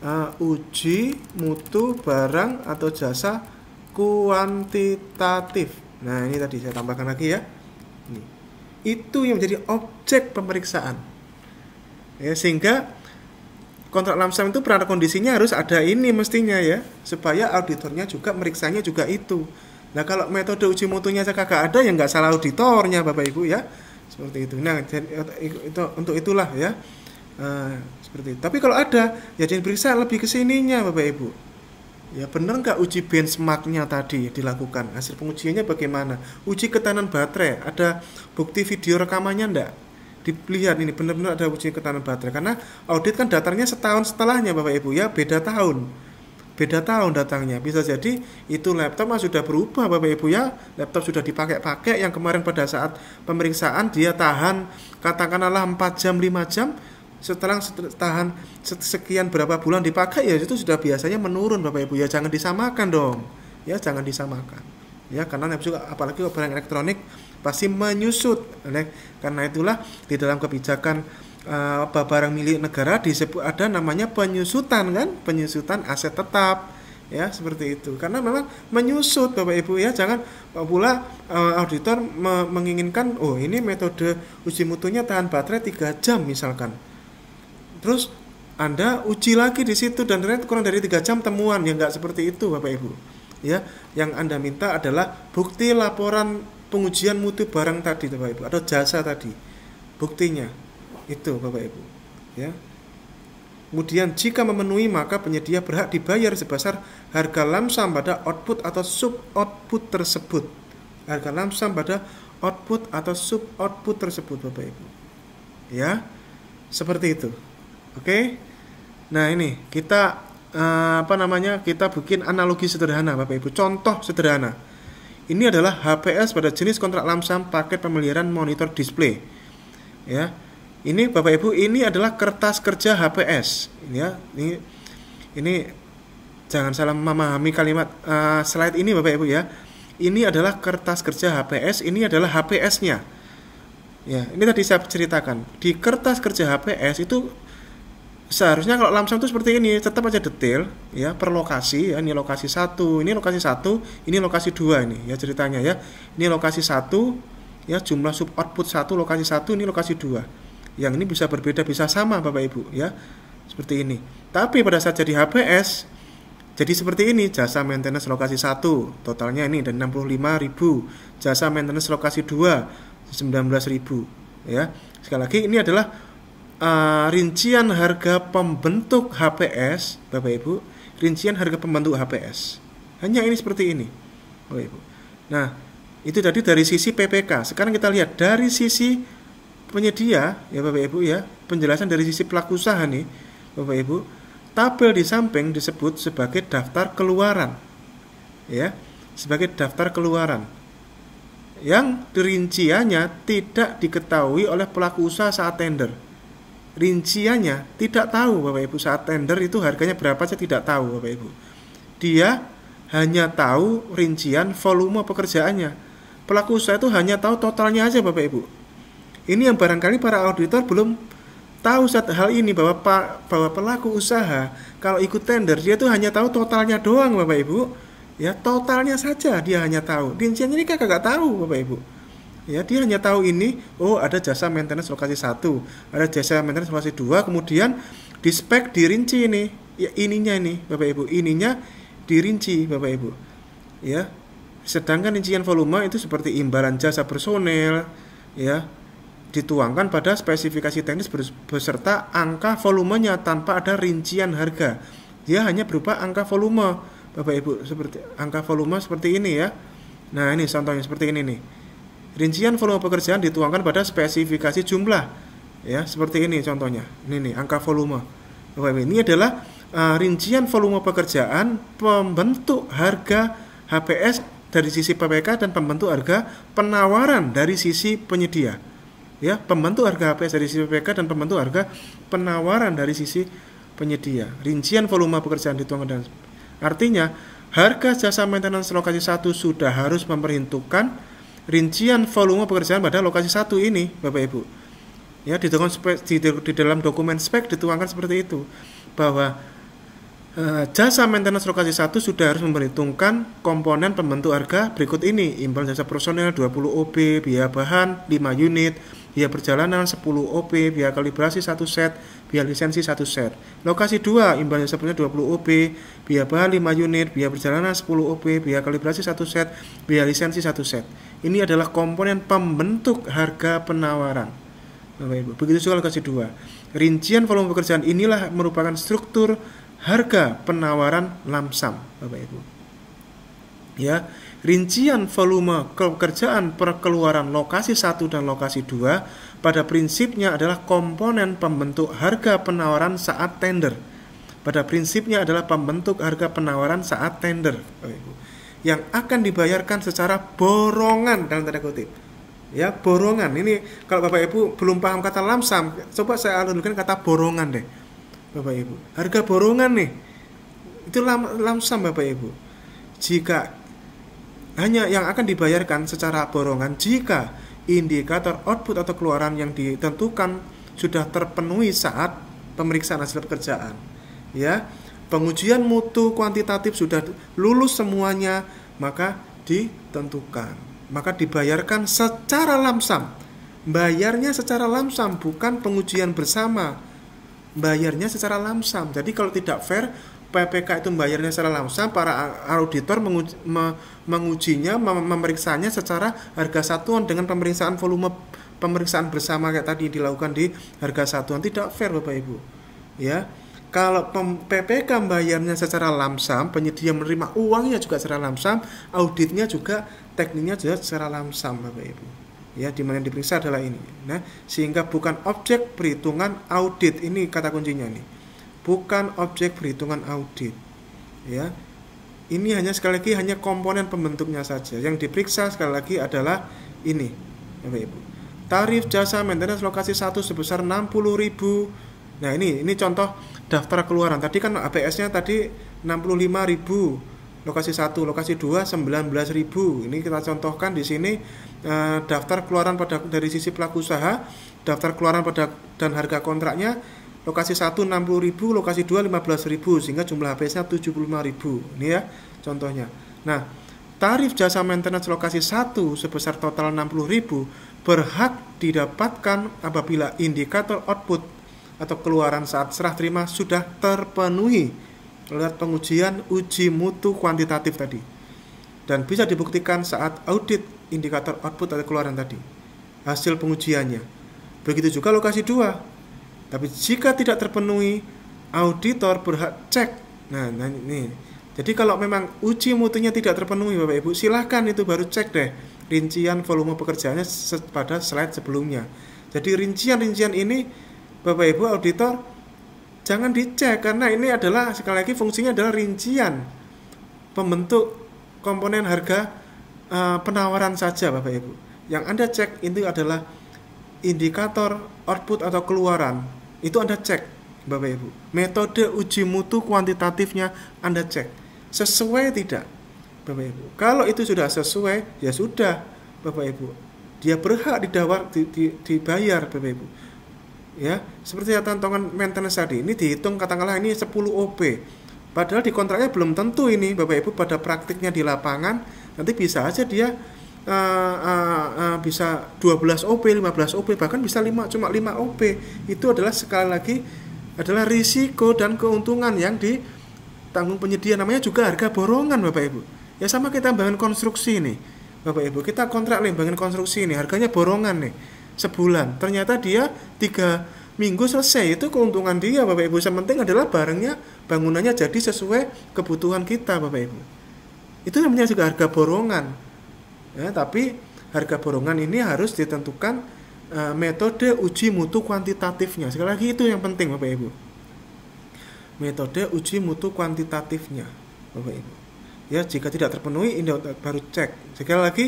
uh, uji mutu barang atau jasa kuantitatif Nah, ini tadi saya tambahkan lagi ya. Ini. Itu yang menjadi objek pemeriksaan. Ya, sehingga kontrak lamsam itu perantara kondisinya harus ada ini mestinya ya, supaya auditornya juga meriksanya juga itu. Nah, kalau metode uji mutunya saya kagak ada yang nggak salah auditornya Bapak Ibu ya. Seperti itu. Nah, itu untuk itulah ya. Uh, seperti itu. Tapi kalau ada ya periksa lebih ke sininya Bapak Ibu. Ya benar nggak uji benchmarknya tadi dilakukan? Hasil pengujiannya bagaimana? Uji ketahanan baterai, ada bukti video rekamannya enggak? Dilihat ini benar-benar ada uji ketahanan baterai karena audit kan datarnya setahun setelahnya Bapak Ibu ya, beda tahun. Beda tahun datangnya. Bisa jadi itu laptop sudah berubah Bapak Ibu ya. Laptop sudah dipakai-pakai yang kemarin pada saat pemeriksaan dia tahan katakanlah 4 jam, 5 jam, setelah tahan sekian berapa bulan dipakai ya itu sudah biasanya menurun Bapak Ibu ya jangan disamakan dong ya jangan disamakan ya karena nanti juga apalagi barang elektronik pasti menyusut karena itulah di dalam kebijakan uh, barang milik negara disebut ada namanya penyusutan kan penyusutan aset tetap ya seperti itu karena memang menyusut bapak ibu ya jangan pula uh, auditor me menginginkan oh ini metode uji mutunya tahan baterai tiga jam misalkan terus anda uji lagi di situ dan ternyata kurang dari tiga jam temuan yang nggak seperti itu bapak ibu ya yang anda minta adalah bukti laporan pengujian mutu barang tadi bapak ibu atau jasa tadi buktinya itu bapak ibu ya kemudian jika memenuhi maka penyedia berhak dibayar sebesar harga lamsam pada output atau sub output tersebut harga lamsam pada output atau sub output tersebut bapak ibu ya seperti itu Oke. Okay? Nah, ini kita uh, apa namanya? Kita bikin analogi sederhana Bapak Ibu. Contoh sederhana. Ini adalah HPS pada jenis kontrak lamsam paket pemeliharaan monitor display. Ya. Ini Bapak Ibu, ini adalah kertas kerja HPS. Ini ya, ini ini jangan salah memahami kalimat uh, slide ini Bapak Ibu ya. Ini adalah kertas kerja HPS, ini adalah HPS-nya. Ya, ini tadi saya ceritakan. Di kertas kerja HPS itu seharusnya kalau lamsam itu seperti ini tetap aja detail ya per lokasi ya ini lokasi satu ini lokasi satu ini lokasi dua ini ya ceritanya ya ini lokasi satu ya jumlah sub output satu lokasi satu ini lokasi dua yang ini bisa berbeda bisa sama bapak ibu ya seperti ini tapi pada saat jadi HBS jadi seperti ini, jasa maintenance lokasi satu totalnya ini dan 65 ribu Jasa maintenance lokasi 2, 19.000 ya. Sekali lagi ini adalah uh, rincian harga pembentuk HPS, Bapak Ibu, rincian harga pembentuk HPS. Hanya ini seperti ini, Bapak Ibu. Nah, itu tadi dari sisi PPK. Sekarang kita lihat dari sisi penyedia, ya Bapak Ibu ya, penjelasan dari sisi pelaku usaha nih, Bapak Ibu. Tabel di samping disebut sebagai daftar keluaran. Ya, sebagai daftar keluaran yang rinciannya tidak diketahui oleh pelaku usaha saat tender rinciannya tidak tahu Bapak Ibu saat tender itu harganya berapa saya tidak tahu Bapak Ibu. Dia hanya tahu rincian volume pekerjaannya. Pelaku usaha itu hanya tahu totalnya aja Bapak Ibu. Ini yang barangkali para auditor belum tahu saat hal ini bahwa pak bahwa pelaku usaha kalau ikut tender dia tuh hanya tahu totalnya doang Bapak Ibu. Ya totalnya saja dia hanya tahu. Rinciannya ini kakak tahu Bapak Ibu ya dia hanya tahu ini oh ada jasa maintenance lokasi satu ada jasa maintenance lokasi dua kemudian di spek dirinci ini ya ininya ini bapak ibu ininya dirinci bapak ibu ya sedangkan rincian volume itu seperti imbalan jasa personel ya dituangkan pada spesifikasi teknis beserta angka volumenya tanpa ada rincian harga dia hanya berupa angka volume bapak ibu seperti angka volume seperti ini ya nah ini contohnya seperti ini nih Rincian volume pekerjaan dituangkan pada spesifikasi jumlah. Ya, seperti ini contohnya. Ini nih angka volume. Ini adalah uh, rincian volume pekerjaan pembentuk harga HPS dari sisi PPK dan pembentuk harga penawaran dari sisi penyedia. Ya, pembentuk harga HPS dari sisi PPK dan pembentuk harga penawaran dari sisi penyedia. Rincian volume pekerjaan dituangkan dan artinya harga jasa maintenance lokasi satu sudah harus memperhitungkan rincian volume pekerjaan pada lokasi satu ini, Bapak Ibu. Ya, di dalam, di, di dalam dokumen spek dituangkan seperti itu bahwa e, jasa maintenance lokasi satu sudah harus memperhitungkan komponen pembentuk harga berikut ini imbal jasa personel 20 op, biaya bahan 5 unit biaya perjalanan 10 op, biaya kalibrasi satu set biaya lisensi satu set lokasi dua, imbal jasa personel 20 op, biaya bahan 5 unit biaya perjalanan 10 op, biaya kalibrasi satu set biaya lisensi satu set ini adalah komponen pembentuk harga penawaran. Bapak Ibu, begitu juga lokasi 2. Rincian volume pekerjaan inilah merupakan struktur harga penawaran lamsam, Bapak Ibu. Ya, rincian volume pekerjaan perkeluaran lokasi 1 dan lokasi 2 pada prinsipnya adalah komponen pembentuk harga penawaran saat tender. Pada prinsipnya adalah pembentuk harga penawaran saat tender, Bapak Ibu yang akan dibayarkan secara borongan dalam tanda kutip ya borongan ini kalau bapak ibu belum paham kata lamsam coba saya alurkan kata borongan deh bapak ibu harga borongan nih itu lam, lamsam bapak ibu jika hanya yang akan dibayarkan secara borongan jika indikator output atau keluaran yang ditentukan sudah terpenuhi saat pemeriksaan hasil pekerjaan ya pengujian mutu kuantitatif sudah lulus semuanya, maka ditentukan. Maka dibayarkan secara lamsam. Bayarnya secara lamsam bukan pengujian bersama. Bayarnya secara lamsam. Jadi kalau tidak fair, PPK itu bayarnya secara lamsam, para auditor menguji, me, mengujinya, mem, memeriksanya secara harga satuan dengan pemeriksaan volume pemeriksaan bersama kayak tadi dilakukan di harga satuan tidak fair Bapak Ibu. Ya, kalau PPK bayarnya secara lamsam, penyedia menerima uangnya juga secara lamsam, auditnya juga tekniknya juga secara lamsam, Bapak Ibu. Ya, di mana yang diperiksa adalah ini. Nah, sehingga bukan objek perhitungan audit ini kata kuncinya nih. Bukan objek perhitungan audit. Ya. Ini hanya sekali lagi hanya komponen pembentuknya saja. Yang diperiksa sekali lagi adalah ini, Bapak Ibu. Tarif jasa maintenance lokasi 1 sebesar 60 ribu Nah ini ini contoh daftar keluaran. Tadi kan APS-nya tadi 65.000, lokasi 1, lokasi 2 19.000. Ini kita contohkan di sini eh, daftar keluaran pada dari sisi pelaku usaha, daftar keluaran pada dan harga kontraknya lokasi 1 60.000, lokasi 2 15.000 sehingga jumlah APS-nya 75.000. Ini ya contohnya. Nah, tarif jasa maintenance lokasi 1 sebesar total 60.000 berhak didapatkan apabila indikator output atau keluaran saat serah terima sudah terpenuhi lewat pengujian uji mutu kuantitatif tadi dan bisa dibuktikan saat audit indikator output atau keluaran tadi hasil pengujiannya begitu juga lokasi dua tapi jika tidak terpenuhi auditor berhak cek nah, nah ini jadi kalau memang uji mutunya tidak terpenuhi Bapak Ibu silahkan itu baru cek deh rincian volume pekerjaannya pada slide sebelumnya jadi rincian-rincian ini Bapak Ibu auditor, jangan dicek karena ini adalah sekali lagi fungsinya adalah rincian pembentuk komponen harga e, penawaran saja Bapak Ibu. Yang Anda cek itu adalah indikator output atau keluaran. Itu Anda cek Bapak Ibu. Metode uji mutu kuantitatifnya Anda cek. Sesuai tidak Bapak Ibu? Kalau itu sudah sesuai, ya sudah Bapak Ibu. Dia berhak didawar, di, di, dibayar Bapak Ibu ya seperti tantangan maintenance tadi ini dihitung katakanlah ini 10 OP padahal di kontraknya belum tentu ini Bapak Ibu pada praktiknya di lapangan nanti bisa aja dia uh, uh, uh, bisa 12 OP 15 OP bahkan bisa 5 cuma 5 OP itu adalah sekali lagi adalah risiko dan keuntungan yang ditanggung penyedia namanya juga harga borongan Bapak Ibu ya sama kita bangun konstruksi nih Bapak Ibu kita kontrak nih bangun konstruksi ini harganya borongan nih sebulan ternyata dia tiga minggu selesai itu keuntungan dia bapak ibu yang penting adalah barangnya bangunannya jadi sesuai kebutuhan kita bapak ibu itu namanya juga harga borongan ya, tapi harga borongan ini harus ditentukan uh, metode uji mutu kuantitatifnya sekali lagi itu yang penting bapak ibu metode uji mutu kuantitatifnya bapak ibu ya jika tidak terpenuhi ini baru cek sekali lagi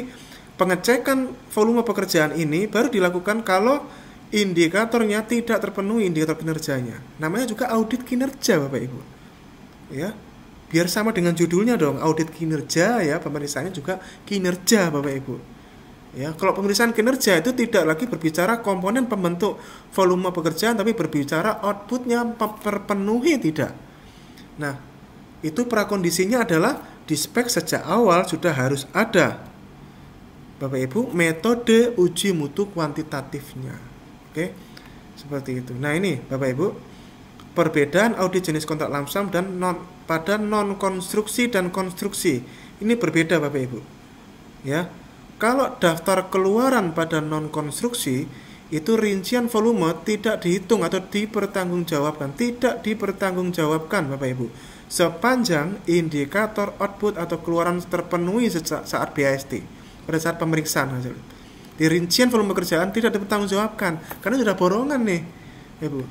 Pengecekan volume pekerjaan ini baru dilakukan kalau indikatornya tidak terpenuhi indikator kinerjanya. Namanya juga audit kinerja, Bapak Ibu. Ya. Biar sama dengan judulnya dong, audit kinerja ya, pemeriksaannya juga kinerja, Bapak Ibu. Ya, kalau pemeriksaan kinerja itu tidak lagi berbicara komponen pembentuk volume pekerjaan tapi berbicara outputnya terpenuhi tidak. Nah, itu prakondisinya adalah di spek sejak awal sudah harus ada Bapak Ibu metode uji mutu kuantitatifnya. Oke. Seperti itu. Nah, ini Bapak Ibu perbedaan audit jenis kontak lamsam dan non pada non konstruksi dan konstruksi. Ini berbeda Bapak Ibu. Ya. Kalau daftar keluaran pada non konstruksi itu rincian volume tidak dihitung atau dipertanggungjawabkan, tidak dipertanggungjawabkan Bapak Ibu. Sepanjang indikator output atau keluaran terpenuhi saat BAST pada saat pemeriksaan hasil. Di volume kerjaan tidak dipertanggungjawabkan karena sudah borongan nih, Ibu.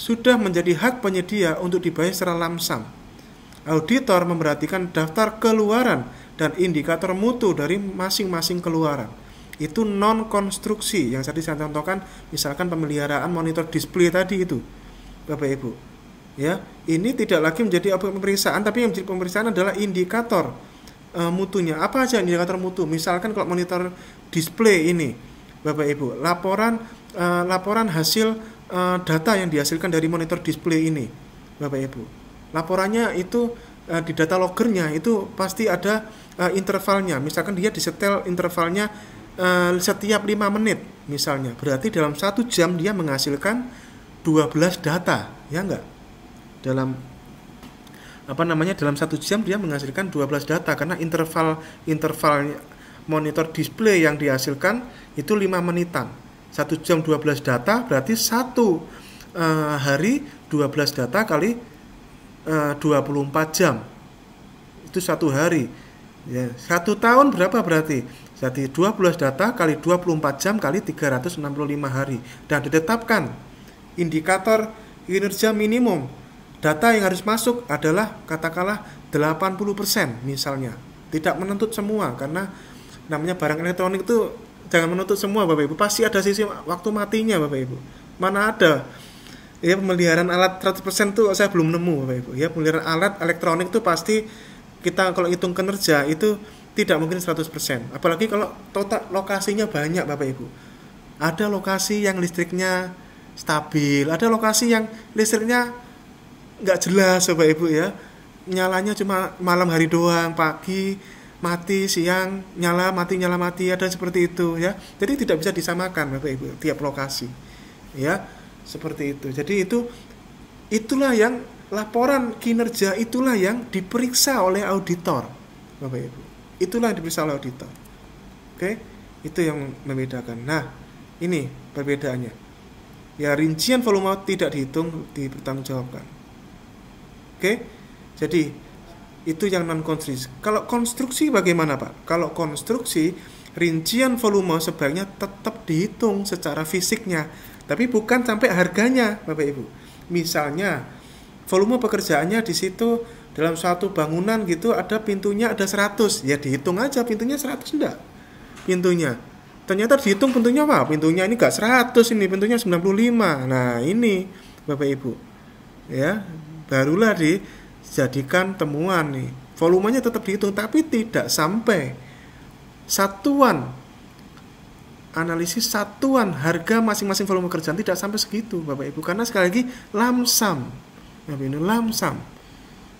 Sudah menjadi hak penyedia untuk dibayar secara lamsam. Auditor memperhatikan daftar keluaran dan indikator mutu dari masing-masing keluaran. Itu non konstruksi yang tadi saya contohkan, misalkan pemeliharaan monitor display tadi itu, Bapak Ibu. Ya, ini tidak lagi menjadi objek pemeriksaan, tapi yang menjadi pemeriksaan adalah indikator uh, mutunya. Apa aja indikator mutu? Misalkan kalau monitor display ini, Bapak Ibu, laporan uh, laporan hasil uh, data yang dihasilkan dari monitor display ini, Bapak Ibu. Laporannya itu uh, di data loggernya itu pasti ada uh, intervalnya. Misalkan dia disetel intervalnya uh, setiap 5 menit misalnya. Berarti dalam satu jam dia menghasilkan 12 data, ya enggak? Dalam apa namanya dalam satu jam dia menghasilkan 12 data karena interval interval monitor display yang dihasilkan itu lima menitan. satu jam 12 data berarti satu uh, hari 12 data kali eh, uh, 24 jam. Itu satu hari. Ya, satu tahun berapa berarti? Jadi 12 data kali 24 jam kali 365 hari dan ditetapkan indikator kinerja minimum data yang harus masuk adalah katakanlah 80% misalnya. Tidak menuntut semua karena namanya barang elektronik itu jangan menuntut semua Bapak Ibu. Pasti ada sisi waktu matinya Bapak Ibu. Mana ada ya pemeliharaan alat 100% tuh saya belum nemu Bapak Ibu. Ya pemeliharaan alat elektronik itu pasti kita kalau hitung kinerja itu tidak mungkin 100%. Apalagi kalau total lokasinya banyak Bapak Ibu. Ada lokasi yang listriknya stabil, ada lokasi yang listriknya nggak jelas Bapak Ibu ya nyalanya cuma malam hari doang pagi mati siang nyala mati nyala mati ada seperti itu ya jadi tidak bisa disamakan Bapak Ibu tiap lokasi ya seperti itu jadi itu itulah yang laporan kinerja itulah yang diperiksa oleh auditor Bapak Ibu itulah yang diperiksa oleh auditor oke itu yang membedakan nah ini perbedaannya ya rincian volume tidak dihitung dipertanggungjawabkan Oke. Jadi itu yang non konstruksi. Kalau konstruksi bagaimana, Pak? Kalau konstruksi rincian volume sebaiknya tetap dihitung secara fisiknya, tapi bukan sampai harganya, Bapak Ibu. Misalnya volume pekerjaannya di situ dalam suatu bangunan gitu ada pintunya ada 100 ya dihitung aja pintunya 100 enggak pintunya ternyata dihitung pintunya apa pintunya ini enggak 100 ini pintunya 95 nah ini Bapak Ibu ya barulah dijadikan temuan nih. Volumenya tetap dihitung tapi tidak sampai satuan analisis satuan harga masing-masing volume kerjaan tidak sampai segitu Bapak Ibu karena sekali lagi lamsam Bapak ini lamsam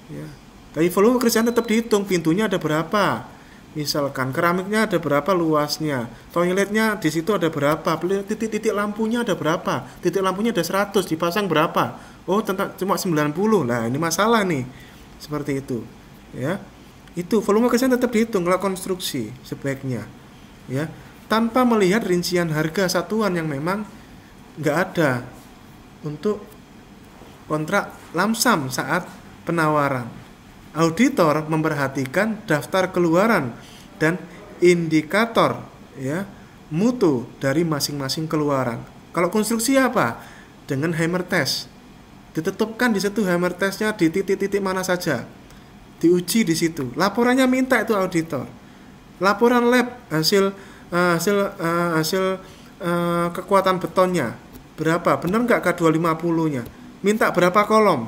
ya tapi volume kerjaan tetap dihitung pintunya ada berapa misalkan keramiknya ada berapa luasnya toiletnya di situ ada berapa titik-titik lampunya ada berapa titik lampunya ada 100 dipasang berapa oh tentang cuma 90 lah ini masalah nih seperti itu ya itu volume kerjaan tetap dihitung kalau konstruksi sebaiknya ya tanpa melihat rincian harga satuan yang memang nggak ada untuk kontrak lamsam saat penawaran auditor memperhatikan daftar keluaran dan indikator ya mutu dari masing-masing keluaran kalau konstruksi apa dengan hammer test ditetapkan di situ hammer testnya di titik-titik mana saja diuji di situ laporannya minta itu auditor laporan lab hasil uh, hasil uh, hasil uh, kekuatan betonnya berapa benar nggak K250 nya minta berapa kolom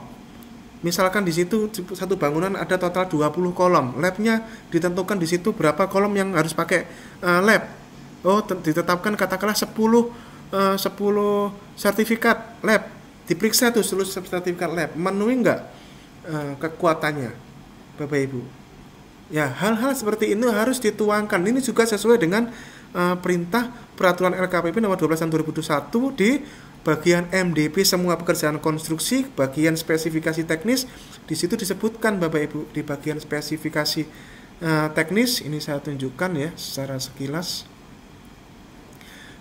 misalkan di situ satu bangunan ada total 20 kolom labnya ditentukan di situ berapa kolom yang harus pakai uh, lab oh ditetapkan katakanlah 10 uh, 10 sertifikat lab diperiksa tuh seluruh sertifikat lab menuhi nggak uh, kekuatannya bapak ibu ya hal-hal seperti ini harus dituangkan ini juga sesuai dengan uh, perintah peraturan LKPP nomor 12 tahun 2021 di bagian MDP semua pekerjaan konstruksi bagian spesifikasi teknis di situ disebutkan bapak ibu di bagian spesifikasi uh, teknis ini saya tunjukkan ya secara sekilas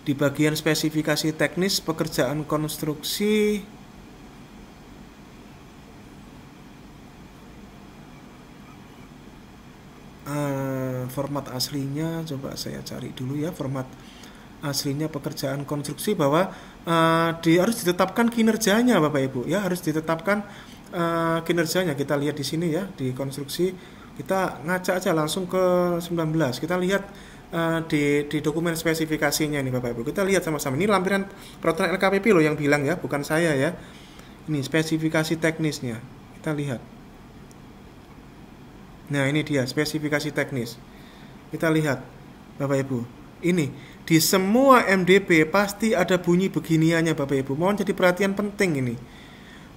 di bagian spesifikasi teknis pekerjaan konstruksi uh, format aslinya coba saya cari dulu ya format aslinya pekerjaan konstruksi bahwa uh, di, harus ditetapkan kinerjanya Bapak Ibu ya harus ditetapkan uh, kinerjanya kita lihat di sini ya di konstruksi kita ngaca aja langsung ke 19 kita lihat uh, di di dokumen spesifikasinya ini Bapak Ibu kita lihat sama-sama ini lampiran peraturan LKPP loh yang bilang ya bukan saya ya ini spesifikasi teknisnya kita lihat Nah, ini dia spesifikasi teknis. Kita lihat, Bapak Ibu. Ini di semua MDP pasti ada bunyi beginiannya Bapak Ibu. Mohon jadi perhatian penting ini.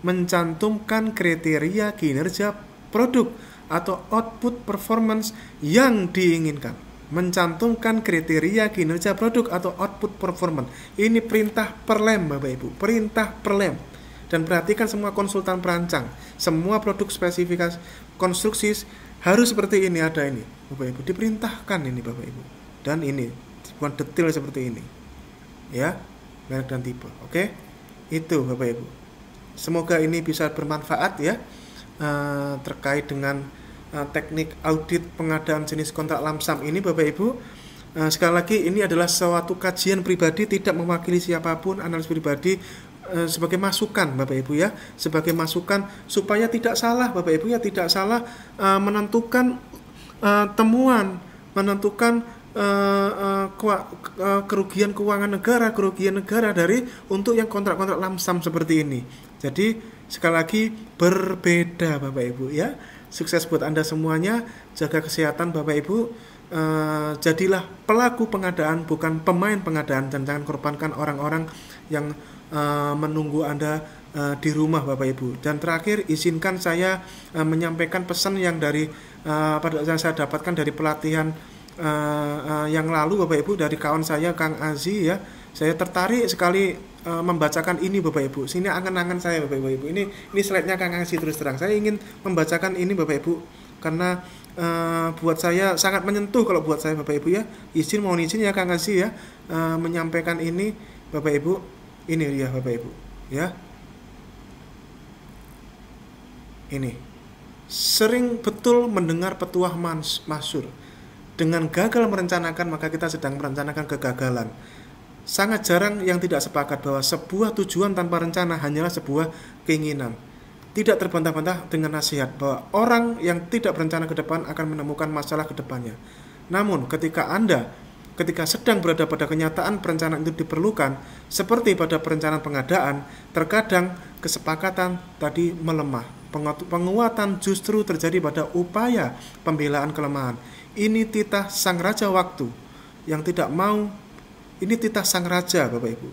Mencantumkan kriteria kinerja produk atau output performance yang diinginkan. Mencantumkan kriteria kinerja produk atau output performance. Ini perintah perlem Bapak Ibu, perintah perlem. Dan perhatikan semua konsultan perancang, semua produk spesifikasi konstruksi harus seperti ini ada ini Bapak Ibu diperintahkan ini Bapak Ibu dan ini bukan detail seperti ini ya merek dan tipe oke itu Bapak Ibu semoga ini bisa bermanfaat ya e, terkait dengan e, teknik audit pengadaan jenis kontrak lamsam ini Bapak Ibu e, sekali lagi ini adalah suatu kajian pribadi tidak mewakili siapapun analis pribadi Eh, sebagai masukan Bapak Ibu ya, sebagai masukan supaya tidak salah Bapak Ibu ya tidak salah uh, menentukan uh, temuan, menentukan uh, uh, kerugian keuangan negara, kerugian negara dari untuk yang kontrak-kontrak lamsam seperti ini. Jadi sekali lagi berbeda Bapak Ibu ya. Sukses buat Anda semuanya, jaga kesehatan Bapak Ibu. Uh, jadilah pelaku pengadaan bukan pemain pengadaan dan jangan korbankan orang-orang yang Eh, menunggu Anda uh, di rumah Bapak Ibu. Dan terakhir izinkan saya uh, menyampaikan pesan yang dari uh, pada yang saya dapatkan dari pelatihan uh, uh, yang lalu Bapak Ibu dari kawan saya Kang Azi ya. Saya tertarik sekali membacakan ini Bapak Ibu. Sini angan-angan saya Bapak Ibu. Ini ini slide-nya Kang Azi terus terang. Saya ingin membacakan ini Bapak Ibu karena Uh, buat saya sangat menyentuh kalau buat saya Bapak Ibu ya izin mohon izin ya Kang Azi ya uh, menyampaikan ini Bapak Ibu ini dia Bapak Ibu, ya. Ini sering betul mendengar petuah mans masur. Dengan gagal merencanakan maka kita sedang merencanakan kegagalan. Sangat jarang yang tidak sepakat bahwa sebuah tujuan tanpa rencana hanyalah sebuah keinginan. Tidak terbantah-bantah dengan nasihat bahwa orang yang tidak berencana ke depan akan menemukan masalah ke depannya. Namun, ketika Anda ketika sedang berada pada kenyataan perencanaan itu diperlukan, seperti pada perencanaan pengadaan, terkadang kesepakatan tadi melemah. Penguatan justru terjadi pada upaya pembelaan kelemahan. Ini titah sang raja waktu yang tidak mau, ini titah sang raja Bapak Ibu.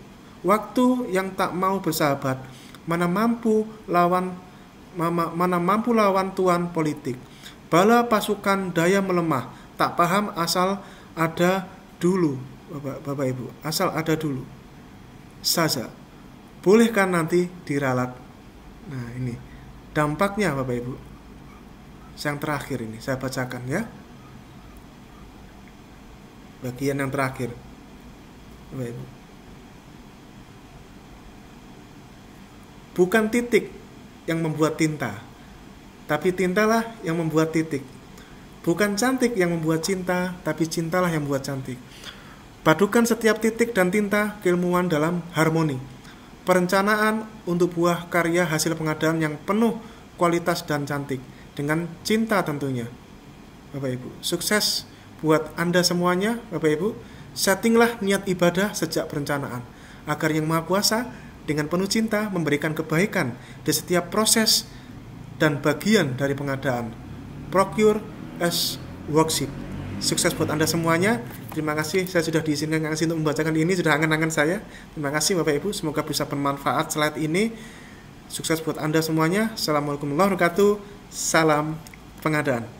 Waktu yang tak mau bersahabat, mana mampu lawan mana mampu lawan tuan politik. Bala pasukan daya melemah, tak paham asal ada dulu Bapak, Bapak Ibu, asal ada dulu saja. Bolehkan nanti diralat. Nah, ini dampaknya Bapak Ibu. Yang terakhir ini saya bacakan ya. Bagian yang terakhir. Bapak Ibu. Bukan titik yang membuat tinta, tapi tintalah yang membuat titik. Bukan cantik yang membuat cinta, tapi cintalah yang membuat cantik. Padukan setiap titik dan tinta keilmuan dalam harmoni. Perencanaan untuk buah karya hasil pengadaan yang penuh kualitas dan cantik dengan cinta tentunya. Bapak Ibu, sukses buat Anda semuanya, Bapak Ibu. Settinglah niat ibadah sejak perencanaan agar Yang Maha Kuasa dengan penuh cinta memberikan kebaikan di setiap proses dan bagian dari pengadaan. Procure as worksheet. Sukses buat Anda semuanya. Terima kasih saya sudah diizinkan Kang Sin untuk membacakan ini sudah angan-angan saya. Terima kasih Bapak Ibu, semoga bisa bermanfaat slide ini. Sukses buat Anda semuanya. Assalamualaikum warahmatullahi wabarakatuh. Salam pengadaan.